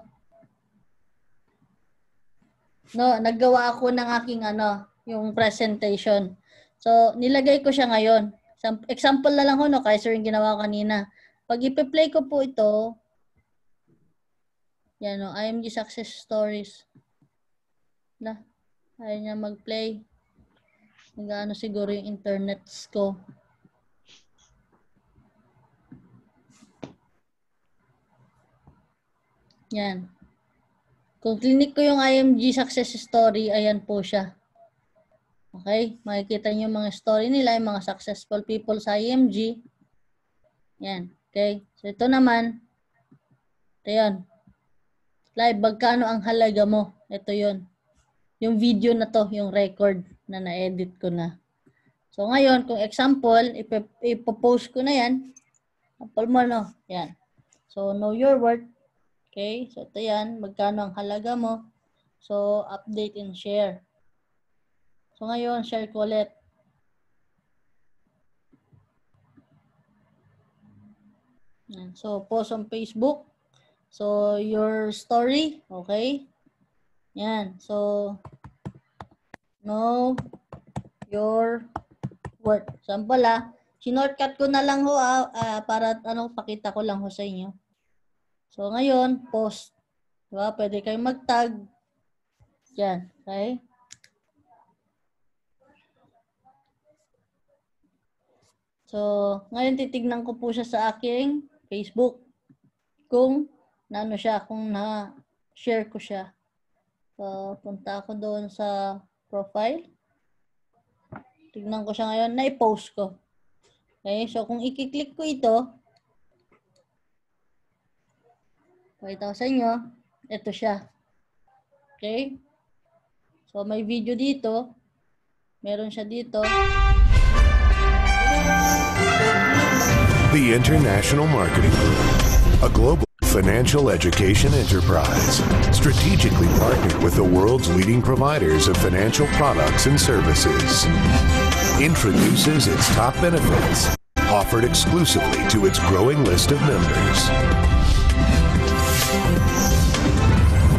No, naggawa ako ng aking ano, yung presentation. So, nilagay ko siya ngayon. Example na lang ho, no, kaysa yung ginawa kanina. Pag ipe-play ko po ito, yan o, IMG Success Stories. Na, ayaw niya mag-play. Nagaano siguro yung internets ko. Yan. Kung clinic ko yung IMG success story, ayan po siya. Okay? Makikita niyo mga story nila, yung mga successful people sa IMG. Yan. Okay? So, ito naman. Ito yun. Live, magkano ang halaga mo? Ito yon Yung video na to, yung record na na-edit ko na. So ngayon, kung example, ip- ipopost ko na yan. Example mo, no? Yan. So, know your worth. Okay? So, ito yan. Magkano ang halaga mo? So, update and share. So, ngayon, share ko ulit. Yan. So, post on Facebook. So, your story, okay? Yan. So, know your worth. Sample ah. Sinortcut ko na lang ho ah, ah, para ano, pakita ko lang ho sa inyo. So, ngayon, post. Diba? Pwede kayong mag-tag. Yan. Okay? So, ngayon titignan ko po siya sa aking Facebook kung na ano siya, kung na-share ko siya. So, punta ako doon sa profile. Tignan ko siya ngayon, na-post ko. Okay, so kung i-click ko ito, pakita ko sa inyo, ito siya. Okay? So, may video dito. Meron siya dito. The International Marketing Group, a global financial education enterprise, strategically partnered with the world's leading providers of financial products and services. Introduces its top benefits, offered exclusively to its growing list of members.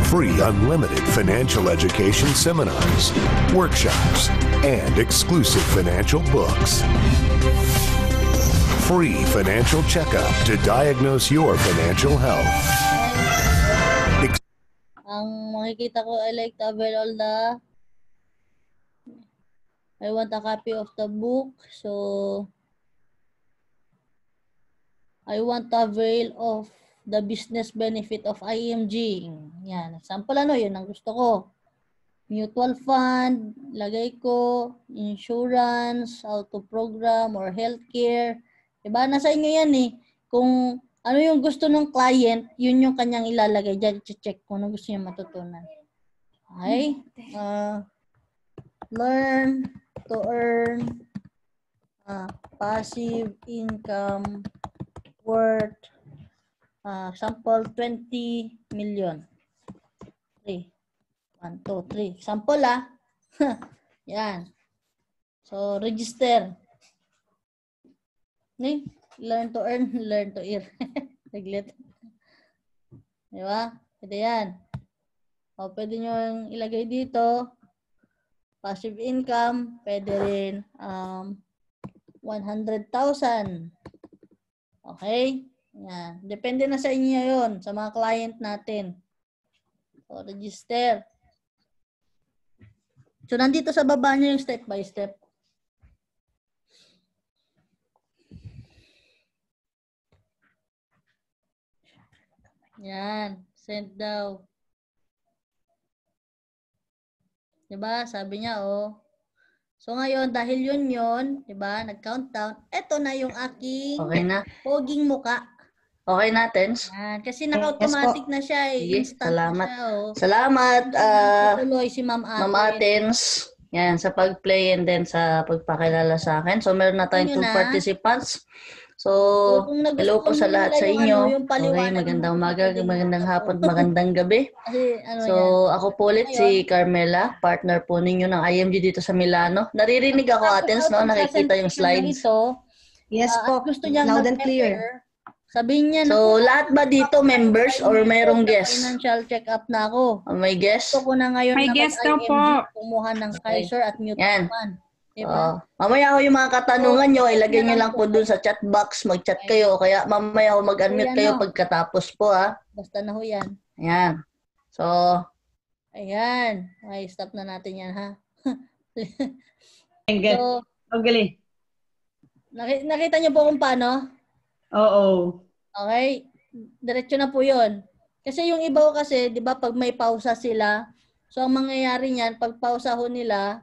Free unlimited financial education seminars, workshops, and exclusive financial books. free financial checkup to diagnose your financial health. Ang makikita ko, I like to avail all the... Ah. I want a copy of the book, so... I want to avail of the business benefit of IMG. Yan. Sample ano, yun ang gusto ko. Mutual fund, lagay ko, insurance, auto program, or healthcare, Diba? Nasa inyo yan eh. Kung ano yung gusto ng client, yun yung kanyang ilalagay dyan. Check kung ano gusto niya matutunan. Okay? Uh, learn to earn uh, passive income worth uh, sample 20 million. 3. 1, 2, 3. Sample ah. Yan. So, register. Okay? Learn to earn, learn to ear. Tiglit. Di ba? Pwede yan. O, pwede nyo ilagay dito. Passive income. Pwede rin um, 100,000. Okay? Yan. Depende na sa inyo yon sa mga client natin. O, register. So, nandito sa baba nyo yung step by step. Yan. Send daw. Diba? Sabi niya, oh. So ngayon, dahil yun yun, diba, nag-countdown, Ito na yung aking okay na. poging muka. Okay na, Tens. Yan. Kasi naka-automatic yes, na siya eh. Yes, Instant salamat. siya, oh. Salamat. Uh, Tuloy si Ma'am Aten. Ma'am Atens. Yan, sa pag-play and then sa pagpakilala sa akin. So meron na tayong ano two na. participants. So, so hello po sa lahat sa inyo. Ano, okay, magandang umaga, magandang hapon, magandang gabi. ano so, yan? ako po ano ulit si Carmela, partner po ninyo ng IMG dito sa Milano. Naririnig ako, Athens, no? Nakikita yung slides. yes ah, po, gusto niya loud and clear. Sabihin niya So, lahat ba dito members or mayroong guest? Financial check-up na ako. Oh, may guest? Gusto ko na ngayon May guest daw po. Kumuha ng Kaiser at Newton. Yan. Man. Diba? Uh, mamaya ako yung mga katanungan oh, nyo, ilagay nyo lang po dun sa chat box, mag-chat kayo. Kaya mamaya ako mag-unmute kayo pagkatapos po ha. Ah. Basta na ho yan. Ayan. So, ayan. Ay, stop na natin yan ha. so, okay. Nakita, nakita nyo po kung paano? Oo. Okay. Diretso na po yun. Kasi yung iba kasi, di ba, pag may pausa sila, so ang mangyayari niyan, pag pausa ho nila,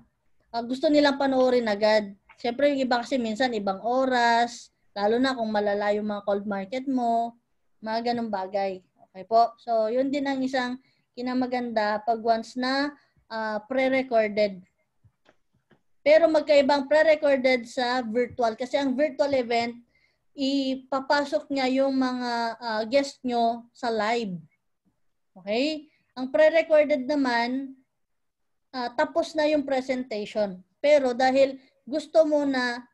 uh, gusto nilang panoorin agad. Siyempre, yung iba kasi minsan ibang oras, lalo na kung malalayo mga cold market mo, mga ganong bagay. Okay po? So, yun din ang isang kinamaganda pag once na uh, pre-recorded. Pero magkaibang pre-recorded sa virtual. Kasi ang virtual event, ipapasok niya yung mga uh, guest nyo sa live. Okay? Ang pre-recorded naman, uh, tapos na yung presentation. Pero dahil gusto mo na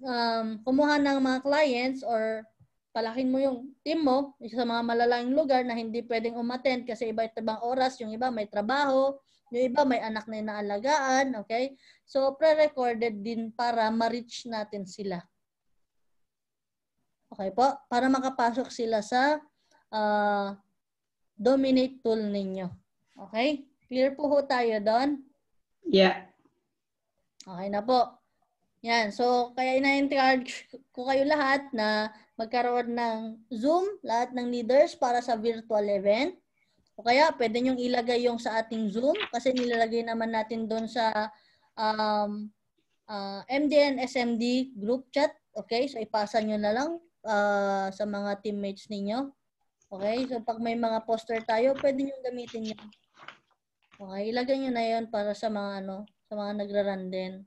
um, kumuha ng mga clients or palakin mo yung team mo sa mga malalaking lugar na hindi pwedeng umattend kasi iba't ibang oras, yung iba may trabaho, yung iba may anak na inaalagaan, okay? So, pre-recorded din para ma-reach natin sila. Okay po? Para makapasok sila sa uh, dominate tool ninyo. Okay? Clear po ho tayo doon? Yeah. Okay na po. Yan. So, kaya ina-encourage ko kayo lahat na magkaroon ng Zoom, lahat ng leaders para sa virtual event. O kaya, pwede nyong ilagay yung sa ating Zoom kasi nilalagay naman natin doon sa um, uh, ah, MDN SMD group chat. Okay? So, ipasa nyo na lang uh, sa mga teammates ninyo. Okay? So, pag may mga poster tayo, pwede nyong gamitin yun. Okay, ilagay nyo na yon para sa mga ano, sa mga nagraran din.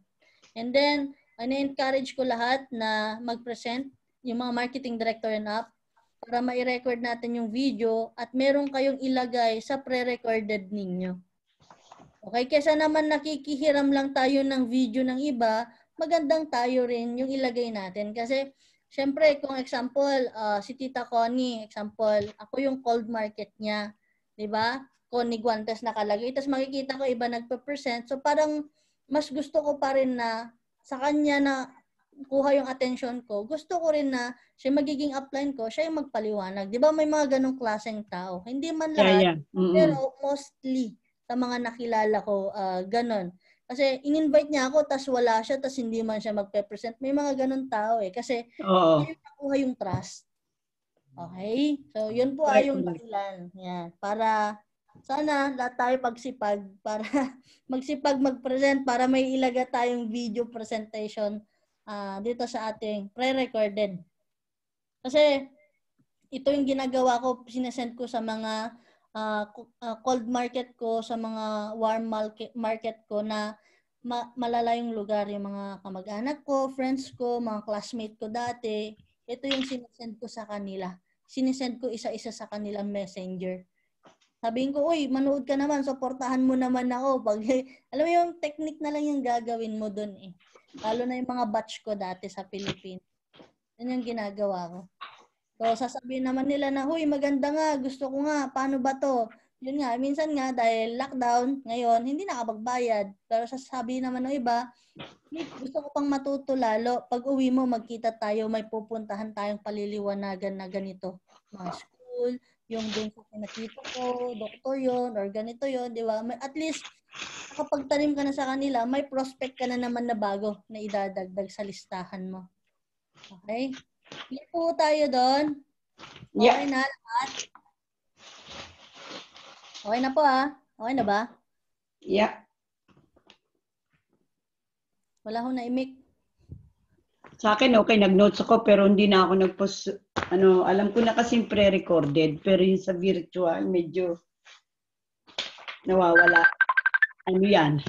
And then, ina-encourage ko lahat na mag-present yung mga marketing director and up para ma-record natin yung video at meron kayong ilagay sa pre-recorded ninyo. Okay, kaysa naman nakikihiram lang tayo ng video ng iba, magandang tayo rin yung ilagay natin. Kasi, syempre, kung example, uh, si Tita Connie, example, ako yung cold market niya. ba? Diba? ko ni Guantes nakalagay. Tapos makikita ko iba nagpa-present. So parang mas gusto ko pa rin na sa kanya na kuha yung attention ko, gusto ko rin na siya magiging upline ko, siya yung magpaliwanag. Di ba may mga ganong klaseng tao? Hindi man lahat, yeah, yeah. Mm-hmm. pero mostly sa mga nakilala ko, uh, ah, ganon. Kasi in-invite niya ako, tas wala siya, tas hindi man siya magpe-present. May mga ganon tao eh. Kasi hindi nakuha yung trust. Okay? So, yun po ay ah, yung dahilan. Yan. Para sana lahat tayo magsipag para magsipag mag-present para may ilaga tayong video presentation uh, dito sa ating pre-recorded. Kasi ito yung ginagawa ko, sinesend ko sa mga uh, cold market ko, sa mga warm market, ko na ma- malalayong lugar yung mga kamag-anak ko, friends ko, mga classmate ko dati. Ito yung sinesend ko sa kanila. Sinesend ko isa-isa sa kanilang messenger sabihin ko, uy, manood ka naman, supportahan mo naman ako. Pag, alam mo yung technique na lang yung gagawin mo dun eh. Lalo na yung mga batch ko dati sa Philippines. Yun yung ginagawa ko. So, sasabihin naman nila na, huy, maganda nga, gusto ko nga, paano ba to? Yun nga, minsan nga, dahil lockdown, ngayon, hindi nakapagbayad. Pero sasabi naman ng iba, hey, gusto ko pang matuto lalo. Pag uwi mo, magkita tayo, may pupuntahan tayong paliliwanagan na ganito. Mga school, yung dun sa pinakita ko, doktor yon or ganito yon di ba? At least, nakapagtanim ka na sa kanila, may prospect ka na naman na bago na idadagdag sa listahan mo. Okay? Clear po tayo doon. Okay yeah. na lahat? Okay na po ah. Okay na ba? Yeah. Wala akong na-imik. Sa akin, okay, nag-notes ako pero hindi na ako nag-post. Ano, alam ko na kasi pre-recorded pero yung sa virtual, medyo nawawala. Ano yan?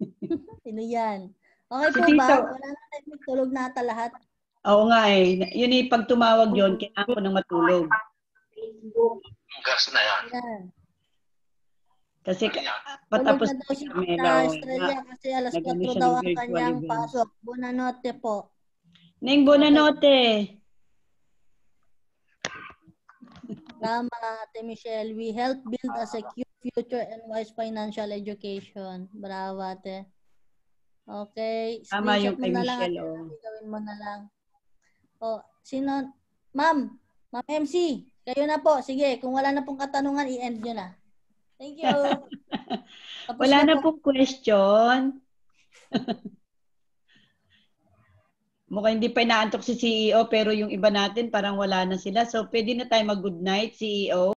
Sino yan? Okay si po Tito, ba? Wala na tayo tulog na ata lahat. Oo nga eh. Yun eh, pag tumawag yun, kailangan ko nang matulog. Gas na yan. Yeah. Kasi patapos na daw siya sa Australia kasi alas 4 daw ang kanyang pasok. Buona notte po. Neng Bonanote. Tama, Ate Michelle. We help build a secure future and wise financial education. Bravo, Ate. Okay. Tama yung kay Michelle. Oh. Gawin mo na lang. O, oh, sino? Ma'am, Ma'am MC, kayo na po. Sige, kung wala na pong katanungan, i-end nyo na. Thank you. wala na, na pong question. mukhang hindi pa inaantok si CEO pero yung iba natin parang wala na sila. So pwede na tayo mag-good night CEO.